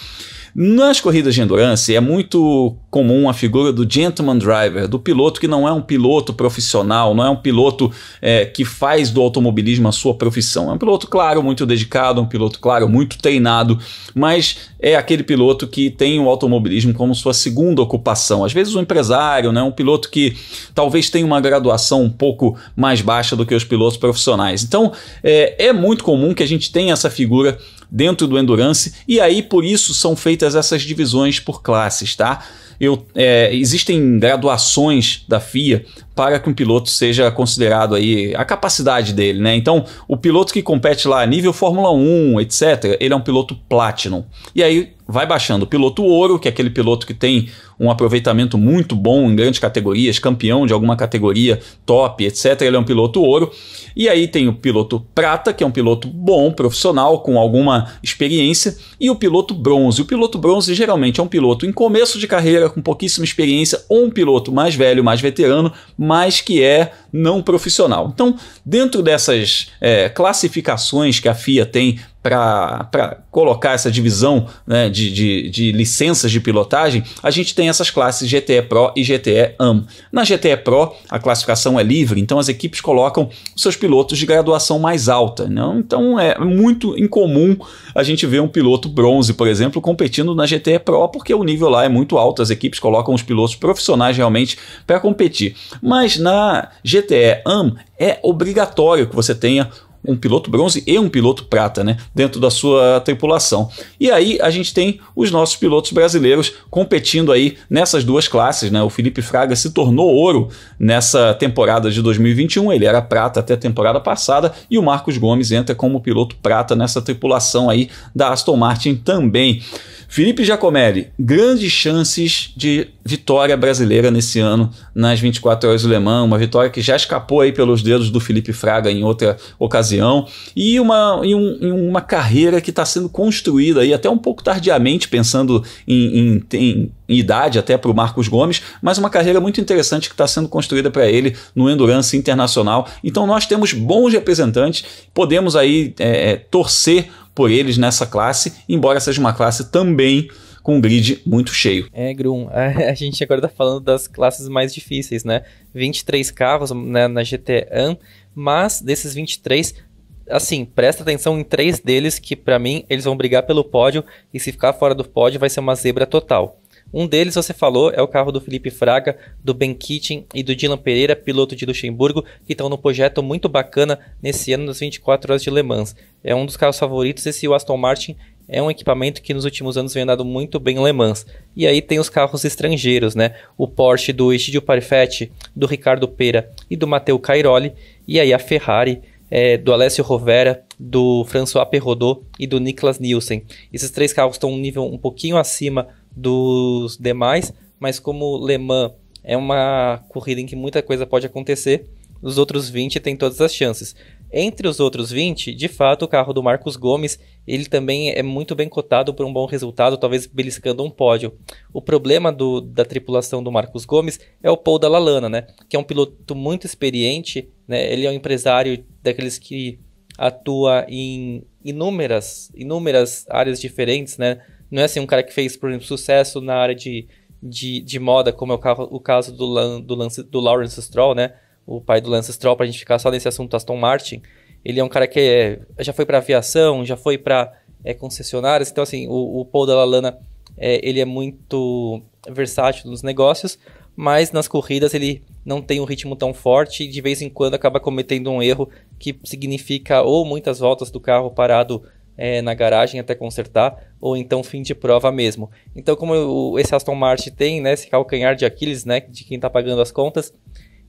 Nas corridas de endurance é muito comum a figura do gentleman driver, do piloto que não é um piloto profissional, não é um piloto é, que faz do automobilismo a sua profissão. É um piloto, claro, muito dedicado, um piloto, claro, muito treinado, mas é aquele piloto que tem o automobilismo como sua segunda ocupação. Às vezes um empresário, né, um piloto que talvez tenha uma graduação um pouco mais baixa do que os pilotos profissionais. Então é, é muito comum que a gente tenha essa figura dentro do Endurance, e aí por isso são feitas essas divisões por classes, tá? Eu, é, existem graduações da FIA para que um piloto seja considerado aí a capacidade dele, né? Então, o piloto que compete lá nível Fórmula 1, etc., ele é um piloto Platinum. E aí vai baixando o piloto ouro, que é aquele piloto que tem um aproveitamento muito bom em grandes categorias, campeão de alguma categoria top, etc. Ele é um piloto ouro. E aí tem o piloto prata, que é um piloto bom, profissional, com alguma experiência, e o piloto bronze. O piloto bronze geralmente é um piloto em começo de carreira, com pouquíssima experiência, ou um piloto mais velho, mais veterano, mas que é não profissional. Então, dentro dessas é, classificações que a FIA tem para colocar essa divisão né, de, de, de, licenças de pilotagem, a gente tem essas classes GTE Pro e GTE AM. Na GTE Pro, a classificação é livre, então as equipes colocam seus pilotos de graduação mais alta. Né? Então é muito incomum a gente ver um piloto bronze, por exemplo, competindo na GTE Pro, porque o nível lá é muito alto, as equipes colocam os pilotos profissionais realmente para competir. Mas na GTE AM é obrigatório que você tenha um piloto bronze e um piloto prata, né? Dentro da sua tripulação. E aí a gente tem os nossos pilotos brasileiros competindo aí nessas duas classes, né? O Felipe Fraga se tornou ouro nessa temporada de 2021, ele era prata até a temporada passada, e o Marcos Gomes entra como piloto prata nessa tripulação aí da Aston Martin também. Felipe Giacomelli, grandes chances de vitória brasileira nesse ano nas 24 Horas do Le Mans, uma vitória que já escapou aí pelos dedos do Felipe Fraga em outra ocasião ocasião e uma, e um, uma carreira que está sendo construída aí até um pouco tardiamente, pensando em, em, em idade até para o Marcos Gomes, mas uma carreira muito interessante que está sendo construída para ele no Endurance Internacional. Então nós temos bons representantes, podemos aí é, é torcer por eles nessa classe, embora seja uma classe também com um grid muito cheio. É, Grum, *laughs* a gente agora está falando das classes mais difíceis, né? 23 carros né, na gt Am mas desses 23, assim, presta atenção em três deles que para mim eles vão brigar pelo pódio e se ficar fora do pódio vai ser uma zebra total. Um deles, você falou, é o carro do Felipe Fraga, do Ben Kitchen e do Dylan Pereira, piloto de Luxemburgo, que estão num projeto muito bacana nesse ano das 24 horas de Le Mans. É um dos carros favoritos esse o Aston Martin é um equipamento que nos últimos anos vem andado muito bem em Le Mans. E aí tem os carros estrangeiros, né? O Porsche do Egidio Parfetti, do Ricardo Pera e do Matteo Cairoli. E aí a Ferrari é, do Alessio Rovera, do François Perrodot e do Niklas Nielsen. Esses três carros estão um nível um pouquinho acima dos demais, mas como Le Mans é uma corrida em que muita coisa pode acontecer, os outros 20 têm todas as chances. Entre os outros 20, de fato, o carro do Marcos Gomes, ele também é muito bem cotado por um bom resultado, talvez beliscando um pódio. O problema do, da tripulação do Marcos Gomes é o Paul da Lalana, né? Que é um piloto muito experiente, né? Ele é um empresário daqueles que atua em inúmeras, inúmeras áreas diferentes, né? Não é assim um cara que fez, por exemplo, sucesso na área de, de, de moda, como é o, carro, o caso do, do, Lance, do Lawrence Stroll, né? o pai do Lance Stroll, pra gente ficar só nesse assunto Aston Martin, ele é um cara que é, já foi para aviação, já foi para é, concessionárias, então assim, o, o Paul Dallalana, é, ele é muito versátil nos negócios, mas nas corridas ele não tem um ritmo tão forte e de vez em quando acaba cometendo um erro que significa ou muitas voltas do carro parado é, na garagem até consertar, ou então fim de prova mesmo. Então, como o, esse Aston Martin tem né, esse calcanhar de Aquiles, né, de quem está pagando as contas,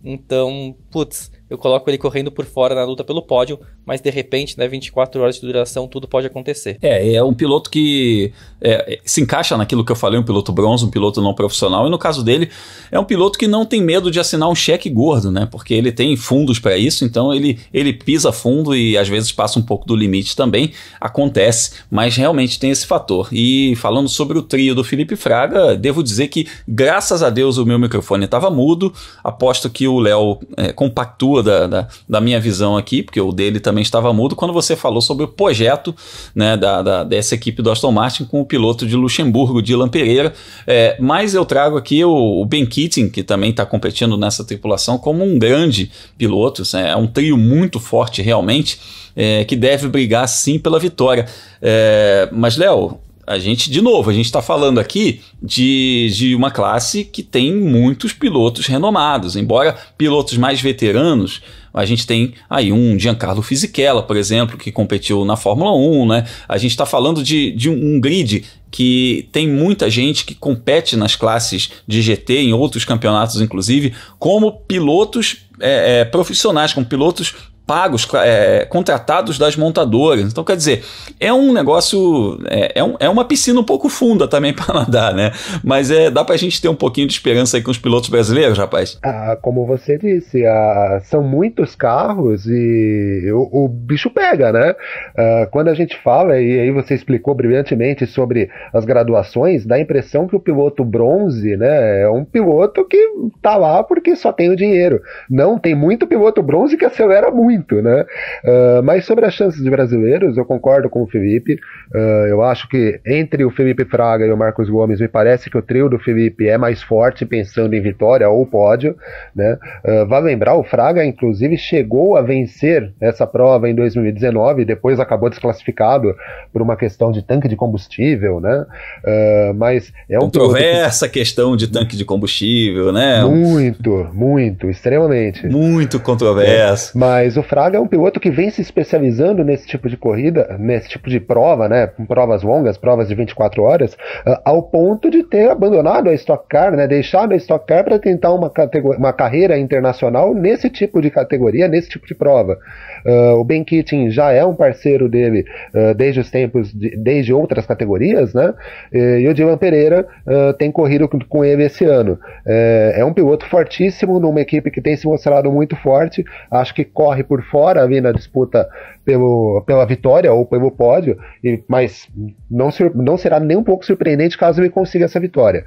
então, putz, eu coloco ele correndo por fora na luta pelo pódio, mas de repente, né, 24 horas de duração, tudo pode acontecer. É, é um piloto que é, é, se encaixa naquilo que eu falei, um piloto bronze, um piloto não profissional, e no caso dele, é um piloto que não tem medo de assinar um cheque gordo, né, porque ele tem fundos para isso, então ele, ele pisa fundo e às vezes passa um pouco do limite também, acontece, mas realmente tem esse fator. E falando sobre o trio do Felipe Fraga, devo dizer que, graças a Deus, o meu microfone estava mudo, aposto que o Léo é, compactua da, da, da, minha visão aqui, porque o dele também estava mudo, quando você falou sobre o projeto né, da, da dessa equipe do Aston Martin com o piloto de Luxemburgo, Dylan Pereira. É, mas eu trago aqui o, o Ben Keating, que também está competindo nessa tripulação, como um grande piloto. é um trio muito forte, realmente, é, que deve brigar sim pela vitória. É, mas, Léo, a gente, de novo, a gente está falando aqui de, de uma classe que tem muitos pilotos renomados, embora pilotos mais veteranos. A gente tem aí um Giancarlo Fisichella, por exemplo, que competiu na Fórmula 1, né? A gente está falando de, de um grid que tem muita gente que compete nas classes de GT, em outros campeonatos, inclusive, como pilotos é, é, profissionais, como pilotos pagos, é, contratados das montadoras. Então, quer dizer, é um negócio, é, é, um, é uma piscina um pouco funda também *laughs* para nadar, né? Mas é, dá para a gente ter um pouquinho de esperança aí com os pilotos brasileiros, rapaz. Ah, como você disse, ah, são muitos carros e o, o bicho pega, né? Ah, quando a gente fala, e aí você explicou brilhantemente sobre as graduações, dá a impressão que o piloto bronze, né, é um piloto que tá lá porque só tem o dinheiro. Não, tem muito piloto bronze que acelera muito muito, né? Uh, mas sobre as chances de brasileiros, eu concordo com o Felipe. Uh, eu acho que entre o Felipe Fraga e o Marcos Gomes, me parece que o trio do Felipe é mais forte pensando em vitória ou pódio, né? Uh, vale lembrar, o Fraga, inclusive, chegou a vencer essa prova em 2019, depois acabou desclassificado por uma questão de tanque de combustível, né? Uh, mas é um controversa que... questão de tanque de combustível, né? Muito, muito, extremamente. Muito controverso. É, mas o, Fraga é um piloto que vem se especializando nesse tipo de corrida, nesse tipo de prova, né? Provas longas, provas de 24 horas, uh, ao ponto de ter abandonado a Stock Car, né? Deixado a Stock Car para tentar uma, uma carreira internacional nesse tipo de categoria, nesse tipo de prova. Uh, o Ben Keating já é um parceiro dele uh, desde os tempos, de, desde outras categorias, né? E, o Dylan Pereira uh, tem corrido com, ele esse ano. É, é, um piloto fortíssimo numa equipe que tem se mostrado muito forte. Acho que corre por fora ali na disputa pelo, pela vitória ou pelo pódio, e, mas não, não será nem um pouco surpreendente caso ele consiga essa vitória.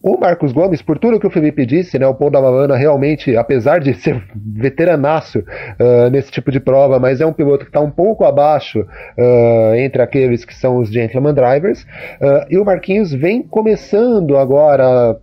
O Marcos Gomes, por tudo que o Felipe disse, né, o Pão da Mamana realmente, apesar de *laughs* ser veteranaço uh, nesse tipo de prova, mas é um piloto que está um pouco abaixo uh, entre aqueles que são os gentleman drivers. Uh, e o Marquinhos vem começando agora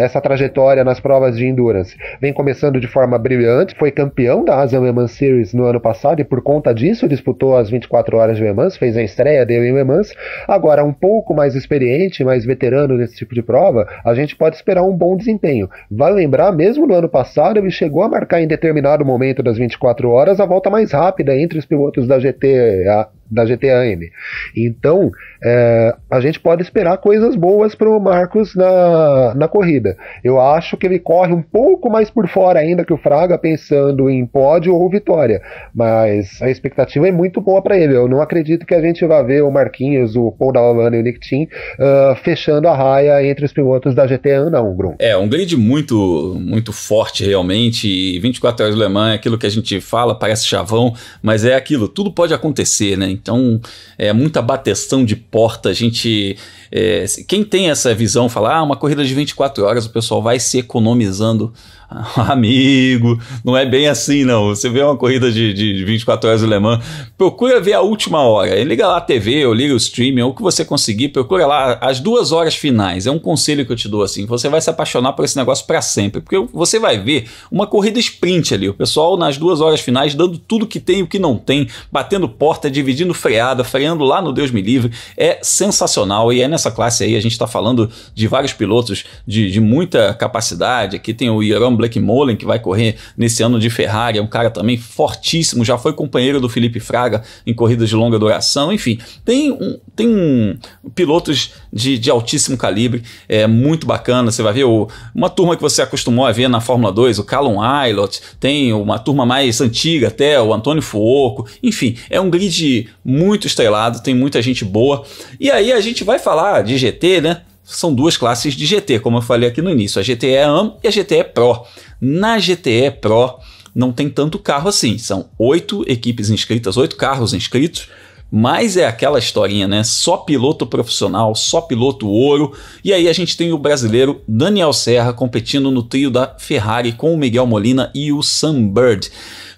essa trajetória nas provas de endurance. Vem começando de forma brilhante, foi campeão da Asian Le Mans Series no ano passado e por conta disso disputou as 24 horas de Le Mans, fez a estreia dele em Le Mans. Agora um pouco mais experiente, mais veterano nesse tipo de prova, a gente pode esperar um bom desempenho. Vale lembrar, mesmo no ano passado, ele chegou a marcar em determinado momento das 24 horas a volta mais rápida entre os pilotos da GT, a da GTA N. Então, é, a gente pode esperar coisas boas para o Marcos na, na corrida. Eu acho que ele corre um pouco mais por fora ainda que o Fraga, pensando em pódio ou vitória. Mas a expectativa é muito boa para ele. Eu não acredito que a gente vá ver o Marquinhos, o Paul Dallana e o Nick Team uh, fechando a raia entre os pilotos da GTA, não, Grum. É, um grid muito, muito forte realmente. 24 horas do Le Mans é aquilo que a gente fala, parece chavão, mas é aquilo, tudo pode acontecer, né? Então, é muita bateção de porta. A gente. É, quem tem essa visão, falar, ah, uma corrida de 24 horas, o pessoal vai se economizando *laughs* amigo, não é bem assim não. Você vê uma corrida de, de 24 horas do Le Mans, procura ver a última hora. Liga lá a TV, ou liga o streaming, ou o que você conseguir, procura lá as duas horas finais. É um conselho que eu te dou assim. Você vai se apaixonar por esse negócio para sempre, porque você vai ver uma corrida sprint ali. O pessoal nas duas horas finais dando tudo que tem e o que não tem, batendo porta, dividindo freada, freando lá no Deus me livre. É sensacional e é nessa classe aí a gente está falando de vários pilotos de, de muita capacidade. Aqui tem o Jerome Tom Blackmolen, que vai correr nesse ano de Ferrari, é um cara também fortíssimo, já foi companheiro do Felipe Fraga em corridas de longa duração, enfim, tem, um, tem um, pilotos de, de altíssimo calibre, é muito bacana, você vai ver o, uma turma que você acostumou a ver na Fórmula 2, o Callum Aylott, tem uma turma mais antiga até, o Antônio Fuoco, enfim, é um grid muito estrelado, tem muita gente boa, e aí a gente vai falar de GT, né? são duas classes de GT, como eu falei aqui no início, a GTE é Am e a GTE é Pro. Na GTE é Pro não tem tanto carro assim, são oito equipes inscritas, oito carros inscritos, mas é aquela historinha, né? Só piloto profissional, só piloto ouro. E aí a gente tem o brasileiro Daniel Serra competindo no trio da Ferrari com o Miguel Molina e o Sunbird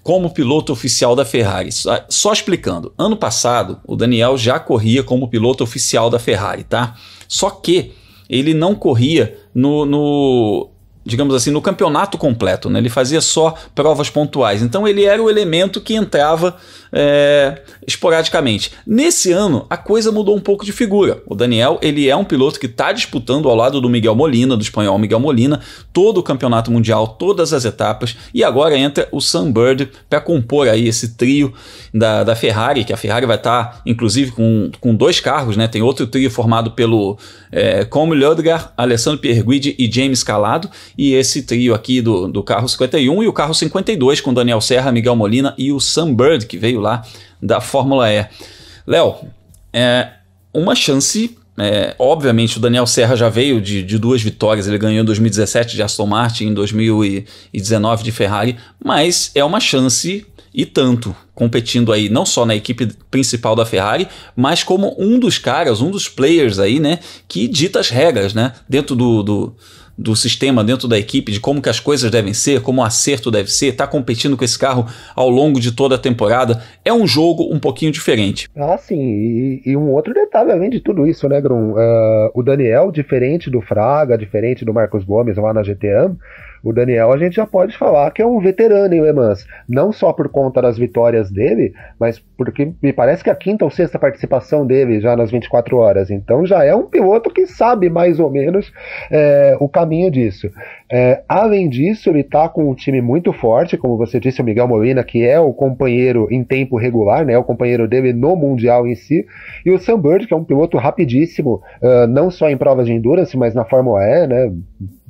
como piloto oficial da Ferrari. Só, explicando, ano passado o Daniel já corria como piloto oficial da Ferrari, tá? Só que ele não corria no, no digamos assim, no campeonato completo, né? ele fazia só provas pontuais. Então ele era o elemento que entrava é, esporadicamente. Nesse ano, a coisa mudou um pouco de figura. O Daniel ele é um piloto que está disputando ao lado do Miguel Molina, do espanhol Miguel Molina, todo o campeonato mundial, todas as etapas, e agora entra o Sunbird para compor aí esse trio da, da Ferrari, que a Ferrari vai estar, tá, inclusive, com, com dois carros, né? tem outro trio formado pelo é, com Ludgar, Alessandro Pierguidi e James Calado. E esse trio aqui do, do carro 51 e o carro 52, com Daniel Serra, Miguel Molina e o Sam Bird, que veio lá da Fórmula E. Léo, é uma chance. É, obviamente o Daniel Serra já veio de, de duas vitórias, ele ganhou em 2017 de Aston Martin, em 2019 de Ferrari, mas é uma chance e tanto, competindo aí não só na equipe principal da Ferrari, mas como um dos caras, um dos players aí, né, que dita as regras, né, dentro do, do, do sistema, dentro da equipe, de como que as coisas devem ser, como o acerto deve ser, tá competindo com esse carro ao longo de toda a temporada, é um jogo um pouquinho diferente. Ah, sim, e, e um outro detalhe além de tudo isso, né, Grum, uh, o Daniel, diferente do Fraga, diferente do Marcos Gomes lá na GTM, o Daniel a gente já pode falar que é um veterano em Le Mans, não só por conta das vitórias dele, mas porque me parece que a quinta ou sexta participação dele já nas 24 horas, então já é um piloto que sabe mais ou menos é, o caminho disso. É, além disso, ele está com um time muito forte, como você disse, o Miguel Molina, que é o companheiro em tempo regular, né, é o companheiro dele no Mundial em si, e o Sam Bird, que é um piloto rapidíssimo, uh, não só em provas de endurance, mas na Fórmula E, né,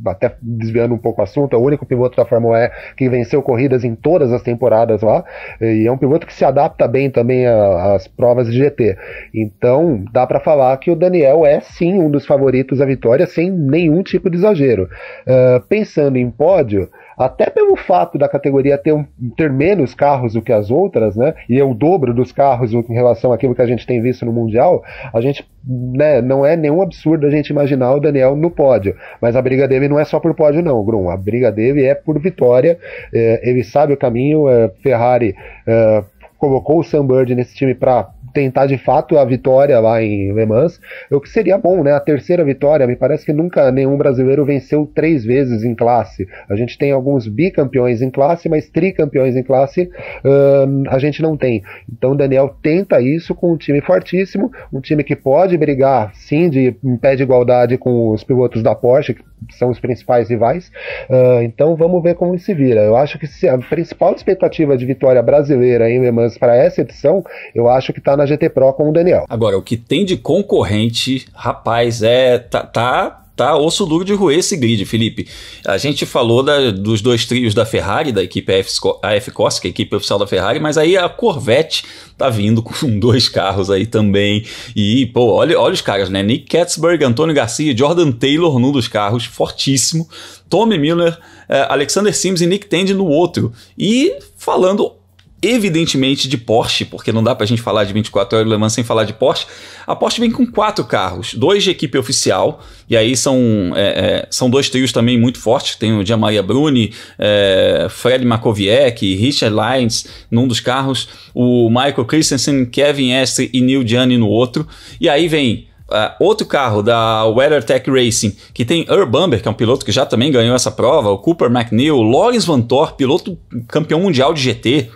até desviando um pouco o assunto, é o único piloto da Fórmula E que venceu corridas em todas as temporadas lá, e é um piloto que se adapta bem também às provas de GT. Então, dá para falar que o Daniel é sim um dos favoritos à vitória, sem nenhum tipo de exagero. Uh, pensando em pódio, até pelo fato da categoria ter, um, ter menos carros do que as outras, né? E é o dobro dos carros em relação àquilo que a gente tem visto no Mundial, a gente né, não é nenhum absurdo a gente imaginar o Daniel no pódio. Mas a briga dele não é só por pódio, não, Grum. A briga dele é por vitória. É, ele sabe o caminho. É, Ferrari é, colocou o Sam Bird nesse time para tentar de fato a vitória lá em Le Mans, o que seria bom, né? A terceira vitória, me parece que nunca nenhum brasileiro venceu três vezes em classe. A gente tem alguns bicampeões em classe, mas tricampeões em classe hum, a gente não tem. Então o Daniel tenta isso com um time fortíssimo, um time que pode brigar, sim, de em pé de igualdade com os pilotos da Porsche, que são os principais rivais. Uh, então vamos ver como se vira. Eu acho que a principal expectativa de vitória brasileira em Le Mans para essa edição, eu acho que está na GT Pro com o Daniel. Agora, o que tem de concorrente, rapaz, é. tá, tá tá osso duro de roer esse grid, Felipe. A gente falou da, dos dois trios da Ferrari, da equipe AF Corsa, que é a equipe oficial da Ferrari, mas aí a Corvette tá vindo com *laughs* dois carros aí também. E, pô, olha, olha os caras, né? Nick Katzberg, Antônio Garcia, Jordan Taylor num dos carros, fortíssimo. Tommy Miller, eh, Alexander Sims e Nick Tende no outro. E falando evidentemente de Porsche, porque não dá para a gente falar de 24 horas de Le Mans sem falar de Porsche. A Porsche vem com quatro carros, dois de equipe oficial, e aí são, é, é, são dois trios também muito fortes, tem o Maria Bruni, é, Fred Makoviec, Richard Lyons num dos carros, o Michael Christensen, Kevin Estre e Neil Gianni no outro, e aí vem Uh, outro carro da WeatherTech Racing, que tem Urbamber, que é um piloto que já também ganhou essa prova, o Cooper McNeil, Lawrence Van Thor, piloto campeão mundial de GT,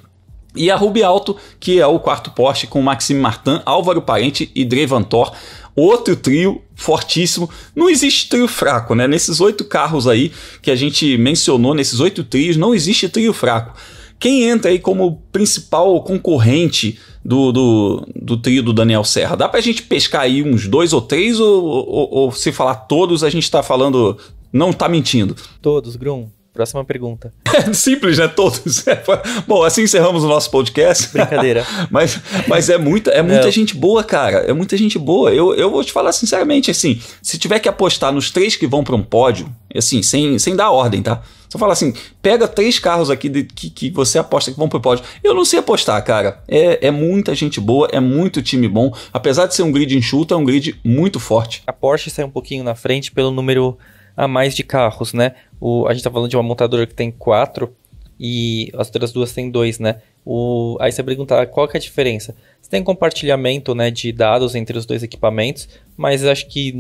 e a Rubi Alto, que é o quarto poste, com Maxime Martin, Álvaro Parente e Drevan Thor. Outro trio fortíssimo. Não existe trio fraco, né? Nesses oito carros aí que a gente mencionou, nesses oito trios, não existe trio fraco. Quem entra aí como principal concorrente do, do, do trio do Daniel Serra? Dá pra gente pescar aí uns dois ou três, ou, ou, ou se falar todos, a gente tá falando. Não tá mentindo. Todos, Grum. Próxima pergunta. *laughs* simples, né? Todos. *laughs* Bom, assim encerramos o nosso podcast. Brincadeira. *laughs* mas, mas é muita, é muita gente boa, cara. É muita gente boa. Eu, eu vou te falar sinceramente, assim, se tiver que apostar nos três que vão para um pódio, assim, sem, sem dar ordem, tá? Só falar assim, pega três carros aqui de, que, que você aposta que vão pro pódio. Eu não sei apostar, cara. É, é muita gente boa, é muito time bom. Apesar de ser um grid enxuto, é um grid muito forte. A Porsche sai um pouquinho na frente pelo número a mais de carros, né? O, a gente tá falando de uma montadora que tem quatro e as outras duas têm dois, né? O, aí você perguntar ah, qual que é a diferença. Você tem compartilhamento né, de dados entre os dois equipamentos, mas acho que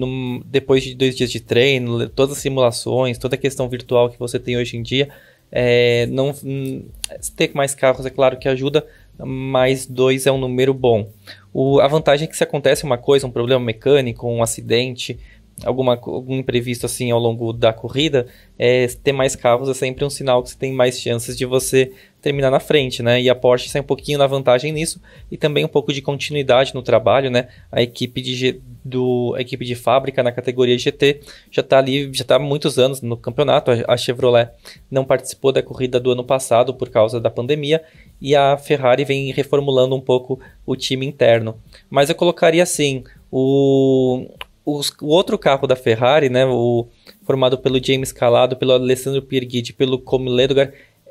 depois de dois dias de treino, todas as simulações, toda a questão virtual que você tem hoje em dia, é, não hum, ter mais carros é claro que ajuda, mas dois é um número bom. O, a vantagem é que se acontece uma coisa, um problema mecânico, um acidente, alguma, algum imprevisto assim ao longo da corrida, é, ter mais carros é sempre um sinal que você tem mais chances de você terminar na frente, né? E a Porsche sai um pouquinho na vantagem nisso e também um pouco de continuidade no trabalho, né? A equipe de do a equipe de fábrica na categoria GT já está ali, já está há muitos anos no campeonato. A, a Chevrolet não participou da corrida do ano passado por causa da pandemia e a Ferrari vem reformulando um pouco o time interno. Mas eu colocaria assim, o os, o outro carro da Ferrari, né, o, formado pelo James Calado, pelo Alessandro Pierguidi, pelo Comiledo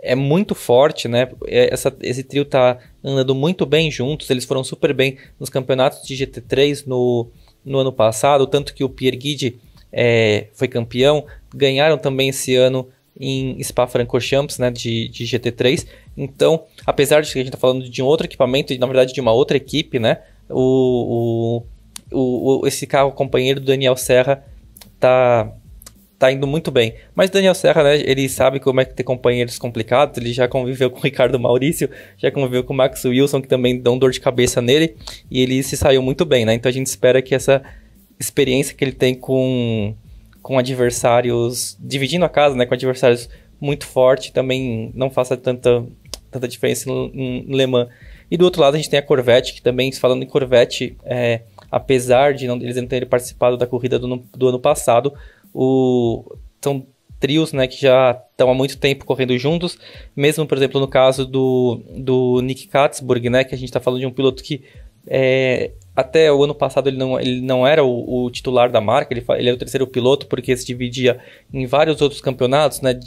é muito forte, né? É, essa, esse trio tá andando muito bem juntos, eles foram super bem nos campeonatos de GT3 no, no ano passado, tanto que o Pierguidi é, foi campeão, ganharam também esse ano em Spa-Francorchamps, né, de, de GT3. Então, apesar de que a gente tá falando de um outro equipamento, e na verdade de uma outra equipe, né, o, o o, o, esse carro companheiro do Daniel Serra tá tá indo muito bem. Mas Daniel Serra, né, ele sabe como é que ter companheiros complicados, ele já conviveu *laughs* com o Ricardo Maurício, já conviveu com o Max Wilson, que também dão dor de cabeça nele, e ele se saiu muito bem, né? Então a gente espera que essa experiência que ele tem com, com adversários, dividindo a casa, né, com adversários muito forte, também não faça tanta, tanta diferença no, Le Mans. E do outro lado a gente tem a Corvette, que também, falando em Corvette, é, apesar de não, eles não terem participado da corrida do, do ano passado, o, são trios né, que já estão há muito tempo correndo juntos, mesmo, por exemplo, no caso do, do Nick Katzburg, né, que a gente está falando de um piloto que é, até o ano passado ele não, ele não era o, o titular da marca, ele, ele era o terceiro piloto, porque se dividia em vários outros campeonatos, né,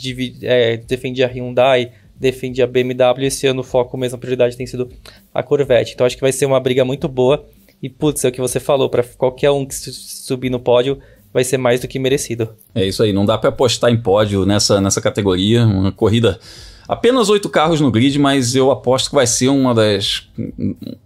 é, defendia a Hyundai, defendia a BMW, esse ano o foco mesmo, a prioridade tem sido a Corvette, então acho que vai ser uma briga muito boa, e, putz, é o que você falou, para qualquer um que subir no pódio, vai ser mais do que merecido. É isso aí, não dá para apostar em pódio nessa, nessa categoria, uma corrida apenas oito carros no grid, mas eu aposto que vai ser uma das,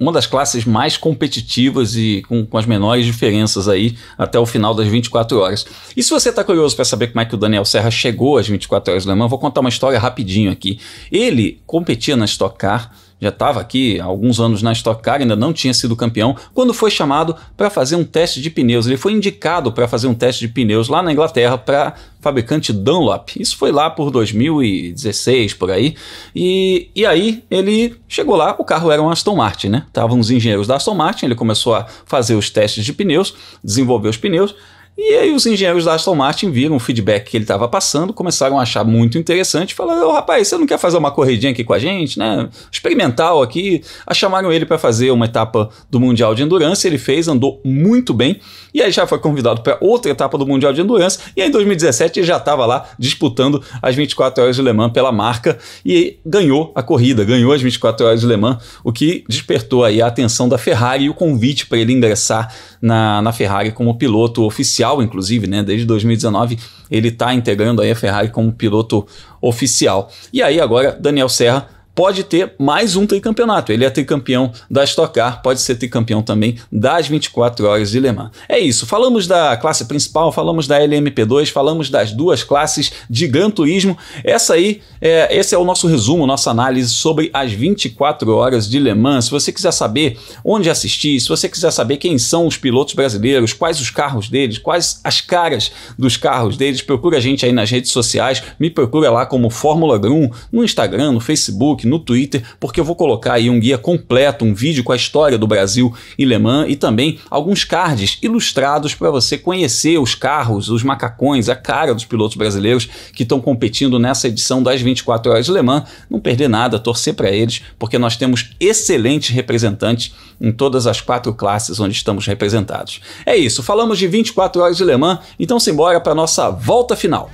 uma das classes mais competitivas e com, com as menores diferenças aí até o final das 24 horas. E se você está curioso para saber como é que o Daniel Serra chegou às 24 horas do Le Mans, vou contar uma história rapidinho aqui. Ele competia na Stock Car já estava aqui há alguns anos na Stock Car, ainda não tinha sido campeão, quando foi chamado para fazer um teste de pneus. Ele foi indicado para fazer um teste de pneus lá na Inglaterra para fabricante Dunlop. Isso foi lá por 2016, por aí. E, e aí ele chegou lá, o carro era um Aston Martin, né? Estavam os engenheiros da Aston Martin, ele começou a fazer os testes de pneus, desenvolver os pneus. E aí os engenheiros da Aston Martin viram o feedback que ele estava passando, começaram a achar muito interessante, falaram: oh, rapaz, você não quer fazer uma corridinha aqui com a gente, né? Experimental aqui. A chamaram ele para fazer uma etapa do Mundial de Endurance, ele fez, andou muito bem. E aí já foi convidado para outra etapa do Mundial de Endurance. E em 2017 ele já estava lá disputando as 24 horas de Le Mans pela marca e ganhou a corrida, ganhou as 24 horas de Le Mans, o que despertou aí a atenção da Ferrari e o convite para ele ingressar na, na Ferrari como piloto oficial, inclusive, né? Desde 2019 ele está integrando aí a Ferrari como piloto oficial. E aí agora Daniel Serra pode ter mais um tricampeonato. Ele é tricampeão da Stock Car, pode ser tricampeão também das 24 horas de Le Mans. É isso, falamos da classe principal, falamos da LMP2, falamos das duas classes de Gran Turismo. Essa aí, é, esse é o nosso resumo, nossa análise sobre as 24 horas de Le Mans. Se você quiser saber onde assistir, se você quiser saber quem são os pilotos brasileiros, quais os carros deles, quais as caras dos carros deles, procura a gente aí nas redes sociais, me procura lá como Fórmula Grum, no Instagram, no Facebook, no Twitter, porque eu vou colocar aí um guia completo, um vídeo com a história do Brasil e Le Mans e também alguns cards ilustrados para você conhecer os carros, os macacões, a cara dos pilotos brasileiros que estão competindo nessa edição das 24 Horas de Le Mans. Não perder nada, torcer para eles, porque nós temos excelentes representantes em todas as quatro classes onde estamos representados. É isso, falamos de 24 Horas de Le Mans, então simbora para nossa volta final.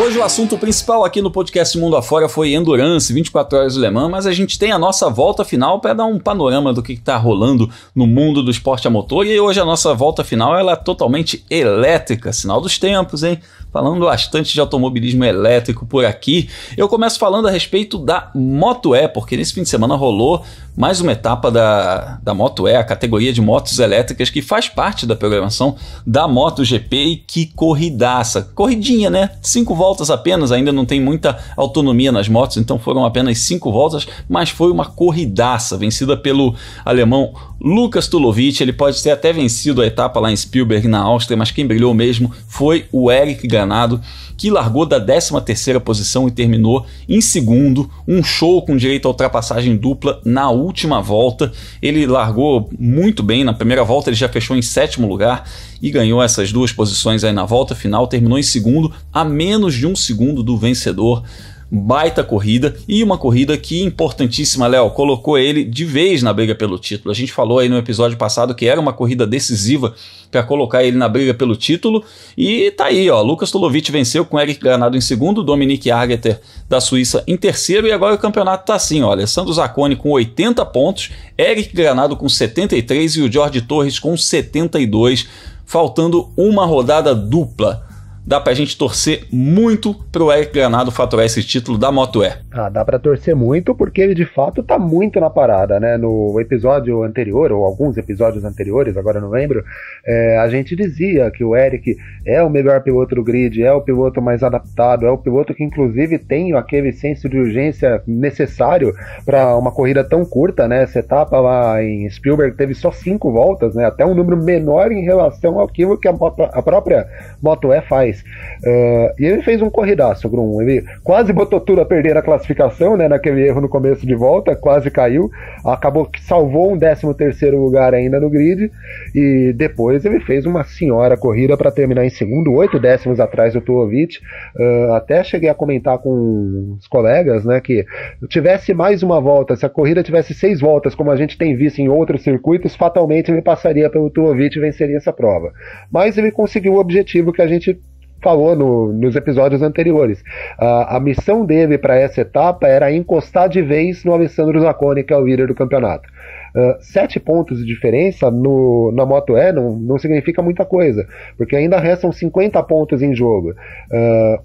Hoje o assunto principal aqui no podcast Mundo Afora foi Endurance, 24 horas do Le Mans, mas a gente tem a nossa volta final para dar um panorama do que está rolando no mundo do esporte a motor e hoje a nossa volta final ela é totalmente elétrica, sinal dos tempos, hein? Falando bastante de automobilismo elétrico por aqui. Eu começo falando a respeito da Moto E, porque nesse fim de semana rolou mais uma etapa da, da Moto E, a categoria de motos elétricas que faz parte da programação da MotoGP e que corridaça. Corridinha, né? Cinco voltas apenas, ainda não tem muita autonomia nas motos, então foram apenas cinco voltas, mas foi uma corridaça vencida pelo alemão Lucas Tulovic. Ele pode ter até vencido a etapa lá em Spielberg, na Áustria, mas quem brilhou mesmo foi o Eric Granado que largou da 13ª posição e terminou em segundo, um show com direito a ultrapassagem dupla na última volta. Ele largou muito bem na primeira volta, ele já fechou em sétimo lugar e ganhou essas duas posições aí na volta final, terminou em segundo, a menos de um segundo do vencedor baita corrida e uma corrida que importantíssima, Léo, colocou ele de vez na briga pelo título. A gente falou aí no episódio passado que era uma corrida decisiva para colocar ele na briga pelo título e tá aí, ó, Lucas Tolovic venceu com Eric Granado em segundo, Dominique Argeter da Suíça em terceiro e agora o campeonato tá assim, olha, Sandro Zacconi com 80 pontos, Eric Granado com 73 e o Jorge Torres com 72, faltando uma rodada dupla dá pra gente torcer muito pro Eric Granado faturar esse título da Moto E. Ah, dá pra torcer muito porque ele de fato tá muito na parada, né? No episódio anterior, ou alguns episódios anteriores, agora não lembro, é, a gente dizia que o Eric é o melhor piloto do grid, é o piloto mais adaptado, é o piloto que inclusive tem aquele senso de urgência necessário para uma corrida tão curta, né? Essa etapa lá em Spielberg teve só cinco voltas, né? Até um número menor em relação àquilo que a, moto, a própria Moto E faz. Uh, e ele fez um corridaço, Grum. Ele quase botou tudo a perder a classificação, né? Naquele erro no começo de volta, quase caiu. Acabou que salvou um 13 terceiro lugar ainda no grid. E depois ele fez uma senhora corrida para terminar em segundo, oito décimos atrás do Tuovic. Uh, até cheguei a comentar com os colegas, né? Que tivesse mais uma volta, se a corrida tivesse seis voltas, como a gente tem visto em outros circuitos, fatalmente ele passaria pelo Tuovic e venceria essa prova. Mas ele conseguiu o objetivo que a gente falou no, nos episódios anteriores. Uh, a missão dele para essa etapa era encostar de vez no Alessandro Zacconi, que é o líder do campeonato. Ah, sete pontos de diferença no, na Moto E não, não significa muita coisa, porque ainda restam 50 pontos em jogo.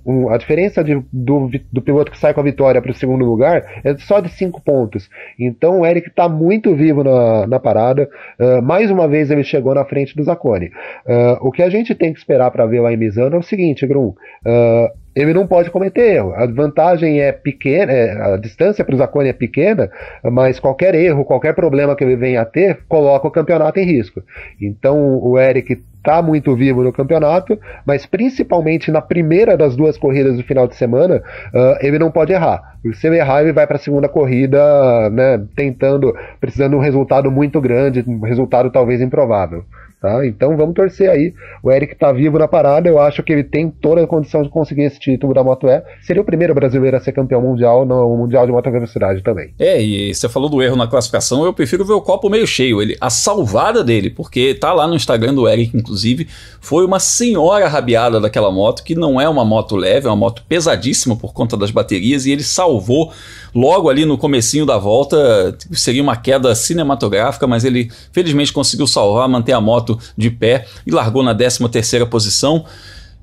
Uh, um, a diferença de, do, do piloto que sai com a vitória para o segundo lugar é só de cinco pontos. Então o Eric está muito vivo na, na parada. Uh, mais uma vez ele chegou na frente do Zacone. o que a gente tem que esperar para ver lá em Misano é o seguinte, Grum. Uh, ele não pode cometer erro. A vantagem é pequena, é, a distância para o Zacone é pequena, mas qualquer erro, qualquer problema que ele venha a ter, coloca o campeonato em risco. Então o Eric está muito vivo no campeonato, mas principalmente na primeira das duas corridas do final de semana, uh, ele não pode errar. Se ele errar, ele vai para a segunda corrida, né, tentando, precisando de um resultado muito grande, um resultado talvez improvável. Tá? Então vamos torcer aí. O Eric está vivo na parada, eu acho que ele tem toda a condição de conseguir esse título da Moto E. Seria o primeiro brasileiro a ser campeão mundial no Mundial de Moto Velocidade também. É, e você falou do erro na classificação, eu prefiro ver o copo meio cheio. Ele, a salvada dele, porque tá lá no Instagram do Eric, inclusive, foi uma senhora rabiada daquela moto, que não é uma moto leve, é uma moto pesadíssima por conta das baterias, e ele salvou Logo ali no comecinho da volta, seria uma queda cinematográfica, mas ele felizmente conseguiu salvar, manter a moto de pé e largou na 13ª posição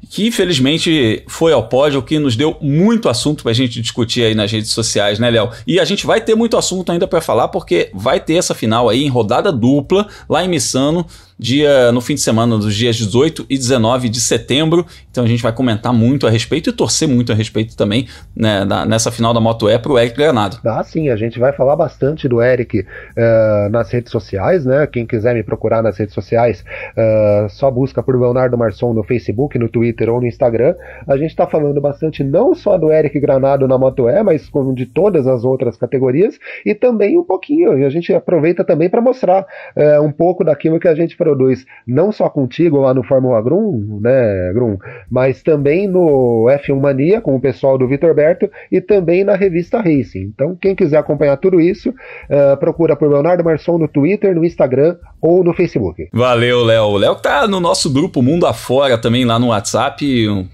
que infelizmente foi ao pódio, que nos deu muito assunto para a gente discutir aí nas redes sociais, né, Léo? E a gente vai ter muito assunto ainda para falar, porque vai ter essa final aí em rodada dupla, lá em Missano, dia no fim de semana, dos dias 18 e 19 de setembro. Então a gente vai comentar muito a respeito e torcer muito a respeito também né, na, nessa final da Moto E para o Eric Granado. Ah, sim, a gente vai falar bastante do Eric uh, nas redes sociais, né? Quem quiser me procurar nas redes sociais, uh, só busca por Leonardo Marçom no Facebook, no Twitter ou no Instagram. A gente está falando bastante não só do Eric Granado na Moto E, mas como de todas as outras categorias e também um pouquinho. A gente aproveita também para mostrar uh, um pouco daquilo que a gente produz não só contigo lá no Fórmula Grum, né, Grum, mas também no F1 Mania com o pessoal do Vitor Berto e também na revista Racing. Então, quem quiser acompanhar tudo isso, uh, procura por Leonardo Marçom no Twitter, no Instagram ou no Facebook. Valeu, Léo. O Léo tá no nosso grupo Mundo Afora também lá no WhatsApp, um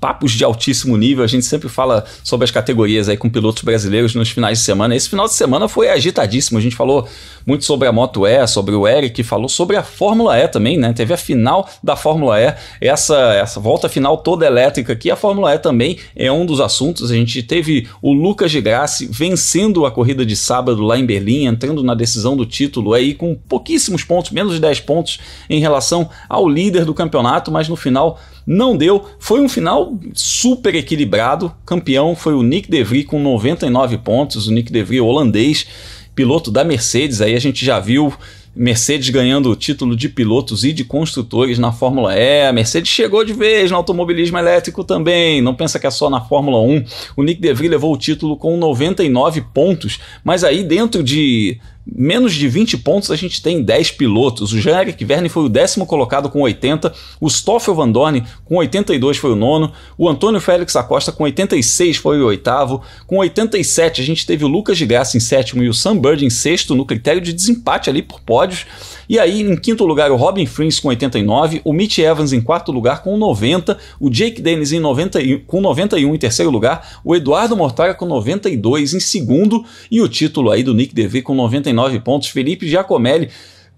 papos de altíssimo nível. A gente sempre fala sobre as categorias aí com pilotos brasileiros nos finais de semana. Esse final de semana foi agitadíssimo. A gente falou muito sobre a Moto E, sobre o Eric, falou sobre a Fórmula Fórmula E também, né? Teve a final da Fórmula E, essa, essa volta final toda elétrica aqui. A Fórmula E também é um dos assuntos. A gente teve o Lucas de Grassi vencendo a corrida de sábado lá em Berlim, entrando na decisão do título aí com pouquíssimos pontos, menos de 10 pontos em relação ao líder do campeonato, mas no final não deu. Foi um final super equilibrado. Campeão foi o Nick De Vries com 99 pontos, o Nick De Vries holandês, piloto da Mercedes. Aí a gente já viu Mercedes ganhando o título de pilotos e de construtores na Fórmula E. A Mercedes chegou de vez no automobilismo elétrico também. Não pensa que é só na Fórmula 1. O Nick DeVry levou o título com 99 pontos, mas aí dentro de menos de 20 pontos a gente tem 10 pilotos. O Jean-Eric Verne foi o décimo colocado com 80, o Stoffel Van Dorn com 82 foi o nono, o Antônio Félix Acosta com 86 foi o oitavo, com 87 a gente teve o Lucas de Graça em sétimo e o Sam Bird em sexto no critério de desempate ali por pódios. E aí em quinto lugar o Robin Frins com 89, o Mitch Evans em quarto lugar com 90, o Jake Dennis em 91, com 91 em terceiro lugar, o Eduardo Mortaga com 92 em segundo e o título aí do Nick DeVee com 99 39 pontos. Felipe Giacomelli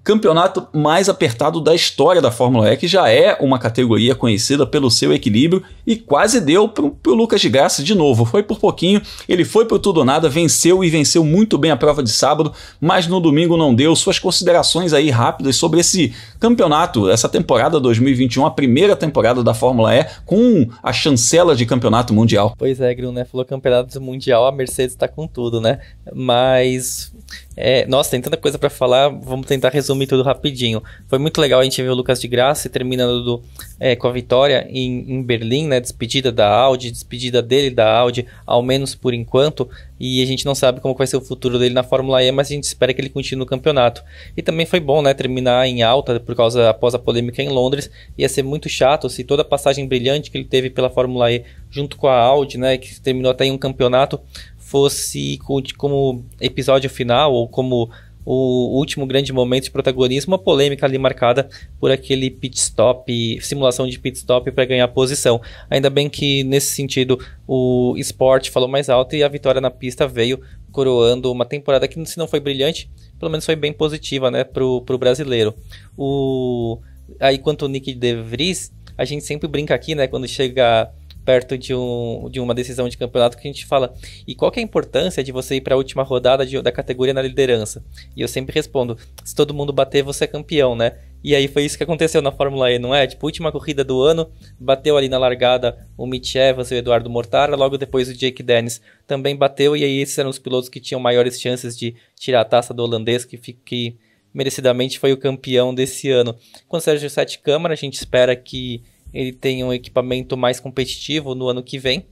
campeonato mais apertado da história da Fórmula E, que já é uma categoria conhecida pelo seu equilíbrio e quase deu para o Lucas de Graça de novo. Foi por pouquinho, ele foi pro tudo ou nada, venceu e venceu muito bem a prova de sábado, mas no domingo não deu. Suas considerações aí rápidas sobre esse campeonato, essa temporada 2021, a primeira temporada da Fórmula E, com a chancela de campeonato mundial. Pois é, Grun, né? Falou campeonato mundial, a Mercedes tá com tudo, né? Mas. É, nossa, tem tanta coisa para falar, vamos tentar resumir tudo rapidinho. Foi muito legal a gente ver o Lucas de Graça terminando do, é, com a vitória em, em Berlim, né? Despedida da Audi, despedida dele da Audi, ao menos por enquanto e a gente não sabe como vai ser o futuro dele na Fórmula E, mas a gente espera que ele continue no campeonato. E também foi bom, né, terminar em alta por causa após a polêmica em Londres, ia ser muito chato se toda a passagem brilhante que ele teve pela Fórmula E junto com a Audi, né, que terminou até em um campeonato, fosse como episódio final ou como o último grande momento de protagonismo, uma polêmica ali marcada por aquele pit stop, simulação de pit stop para ganhar posição. Ainda bem que nesse sentido o esporte falou mais alto e a vitória na pista veio coroando uma temporada que se não foi brilhante, pelo menos foi bem positiva, né, para o brasileiro. O aí quanto o Nick De Vries, a gente sempre brinca aqui, né, quando chega perto de, um, de uma decisão de campeonato que a gente fala, e qual que é a importância de você ir para a última rodada de, da categoria na liderança? E eu sempre respondo, se todo mundo bater, você é campeão, né? E aí foi isso que aconteceu na Fórmula E, não é? Tipo, última corrida do ano, bateu ali na largada o Mitch Evans e o Eduardo Mortara, logo depois o Jake Dennis também bateu, e aí esses eram os pilotos que tinham maiores chances de tirar a taça do holandês, que, que merecidamente foi o campeão desse ano. Com o Sérgio Sete Câmara, a gente espera que ele tenha um equipamento mais competitivo no ano que vem.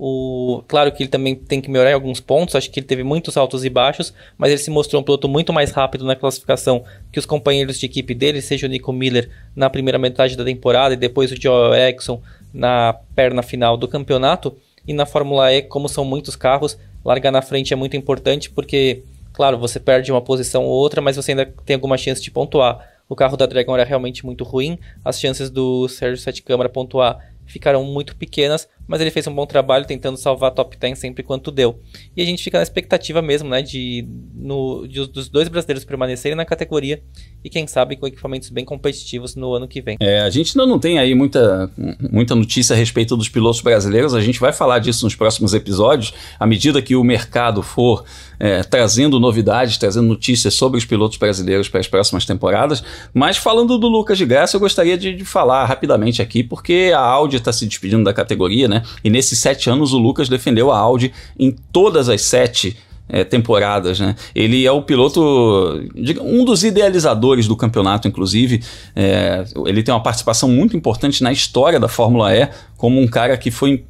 O, claro que ele também tem que melhorar em alguns pontos, acho que ele teve muitos altos e baixos, mas ele se mostrou um piloto muito mais rápido na classificação que os companheiros de equipe dele, seja o Nico Miller na primeira metade da temporada e depois o Joe Erickson na perna final do campeonato. E na Fórmula E, como são muitos carros, largar na frente é muito importante porque, claro, você perde uma posição ou outra, mas você ainda tem alguma chance de pontuar. O carro da Dragon era realmente muito ruim, as chances do Sérgio Sete Câmara pontuar ficaram muito pequenas, mas ele fez um bom trabalho tentando salvar a top 10 sempre quanto deu. E a gente fica na expectativa mesmo, né, de, no, de, dos dois brasileiros permanecerem na categoria e quem sabe com equipamentos bem competitivos no ano que vem. É, a gente ainda não tem aí muita, muita notícia a respeito dos pilotos brasileiros, a gente vai falar disso nos próximos episódios, à medida que o mercado for é, trazendo novidades, trazendo notícias sobre os pilotos brasileiros para as próximas temporadas. Mas falando do Lucas de Graça, eu gostaria de, de falar rapidamente aqui, porque a Audi está se despedindo da categoria, né? né? E nesses sete anos o Lucas defendeu a Audi em todas as sete é, temporadas, né? Ele é o piloto, um dos idealizadores do campeonato, inclusive. É, ele tem uma participação muito importante na história da Fórmula E, como um cara que foi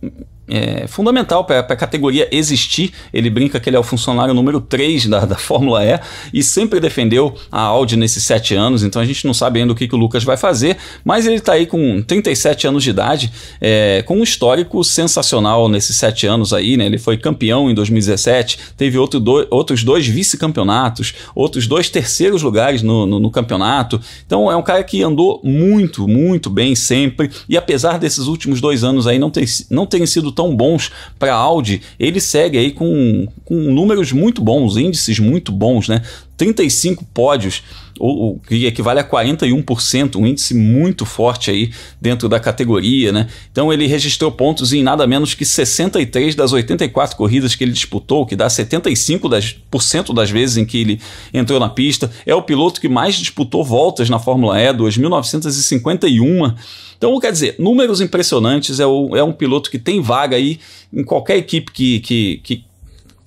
é, fundamental para a categoria existir. Ele brinca que ele é o funcionário número 3 da, da *laughs* Fórmula E e sempre defendeu a Audi nesses 7 anos, então a gente não sabe ainda o que, que o Lucas vai fazer, mas ele está aí com 37 anos de idade, é, com um histórico sensacional nesses 7 anos aí, né? Ele foi campeão em 2017, teve outro do, outros dois vice-campeonatos, outros dois terceiros lugares no, no, no campeonato, então é um cara que andou muito, muito bem sempre, e apesar desses últimos dois anos aí não, ter, não terem sido tão bons para a Audi, ele segue aí com, com números muito bons, índices muito bons, né? 35 pódios ou, o que equivale a 41%, um índice muito forte aí dentro da categoria, né? Então ele registrou pontos em nada menos que 63 das 84 corridas que ele disputou, que dá 75% das, por cento das vezes em que ele entrou na pista. É o piloto que mais disputou voltas na Fórmula E, 2.951. Então, quer dizer, números impressionantes. É, o, é um piloto que tem vaga aí em qualquer equipe que, que, que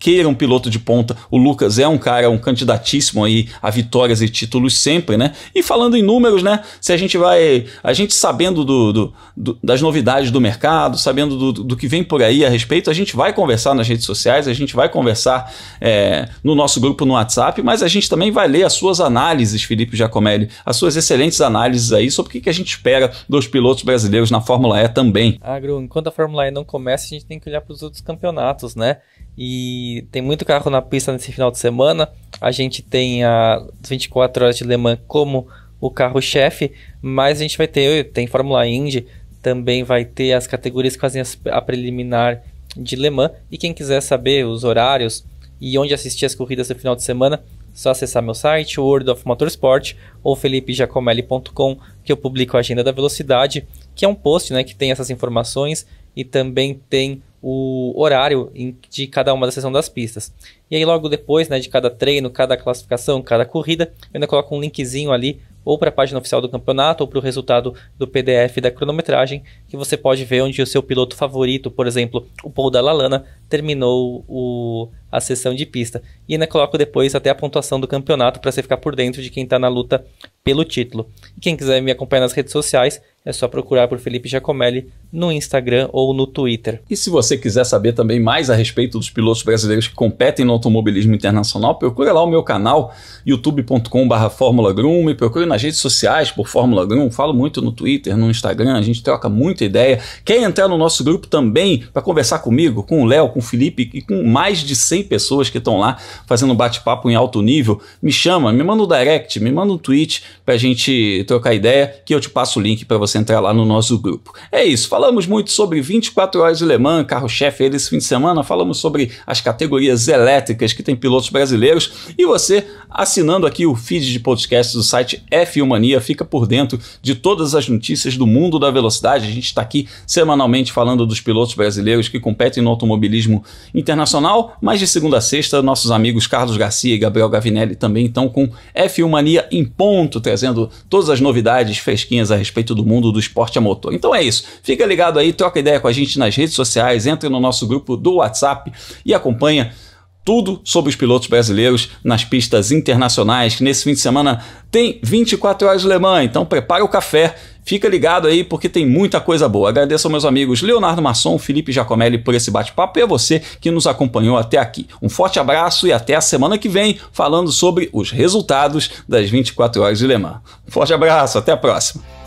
queira é um piloto de ponta. O Lucas é um cara, um candidatíssimo aí a vitórias e títulos sempre, né? E falando em números, né? Se a gente vai. A gente sabendo do, do, do das novidades do mercado, sabendo do, do que vem por aí a respeito, a gente vai conversar nas redes sociais, a gente vai conversar é, no nosso grupo no WhatsApp, mas a gente também vai ler as suas análises, Felipe Giacomelli, as suas excelentes análises aí sobre o que, que a gente espera dos pilotos brasileiros na Fórmula E também. Agro, enquanto a Fórmula E não começa, a gente tem que olhar para os outros campeonatos, né? E tem muito carro na pista nesse final de semana. A gente tem a 24 horas de Le Mans como o carro-chefe, mas a gente vai ter, tem Fórmula Indy, também vai ter as categorias que fazem a preliminar de Le Mans. E quem quiser saber os horários e onde assistir as corridas no final de semana, só acessar meu site, World of Motorsport, ou felipejacomelli.com, que eu publico a agenda da velocidade, que é um post né, que tem essas informações e também tem o horário de cada uma das sessões das pistas. E aí logo depois, né, de cada treino, cada classificação, cada corrida, eu ainda coloco um linkzinho ali ou para a página oficial do campeonato ou para o resultado do PDF da cronometragem, que você pode ver onde o seu piloto favorito, por exemplo, o Paul da Lalana, terminou o, a sessão de pista. E ainda coloco depois até a pontuação do campeonato para você ficar por dentro de quem está na luta pelo título. E quem quiser me acompanhar nas redes sociais, é só procurar por Felipe Giacomelli no Instagram ou no Twitter. E se você quiser saber também mais a respeito dos pilotos brasileiros que competem no automobilismo internacional, procure lá o meu canal youtube.com.br Fórmula Grum, me procure nas redes sociais por Fórmula Grum, falo muito no Twitter, no Instagram, a gente troca muita ideia. Quer entrar no nosso grupo também para conversar comigo, com o Léo, com o Felipe e com mais de 100 pessoas que estão lá fazendo bate-papo em alto nível, me chama, me manda um direct, me manda um tweet para a gente trocar ideia que eu te passo o link para você você entrar lá no nosso grupo. É isso, falamos muito sobre 24 horas de Le Mans, carro-chefe desse fim de semana, falamos sobre as categorias elétricas que tem pilotos brasileiros e você, assinando aqui o feed de podcast do site F1 Mania, fica por dentro de todas as notícias do mundo da velocidade. A gente está aqui semanalmente falando dos pilotos brasileiros que competem no automobilismo internacional, mas de segunda a sexta, nossos amigos Carlos Garcia e Gabriel Gavinelli também estão com F1 Mania em ponto, trazendo todas as novidades fresquinhas a respeito do mundo mundo do esporte a motor. Então é isso. Fica ligado aí, troca ideia com a gente nas redes sociais, entre no nosso grupo do WhatsApp e acompanha tudo sobre os pilotos brasileiros nas pistas internacionais, que nesse fim de semana tem 24 horas Le Mans, então prepara o café, fica ligado aí porque tem muita coisa boa. Agradeço aos meus amigos Leonardo Masson, Felipe Giacomelli por esse bate-papo e a você que nos acompanhou até aqui. Um forte abraço e até a semana que vem falando sobre os resultados das 24 horas de Le Mans. Um forte abraço, até a próxima.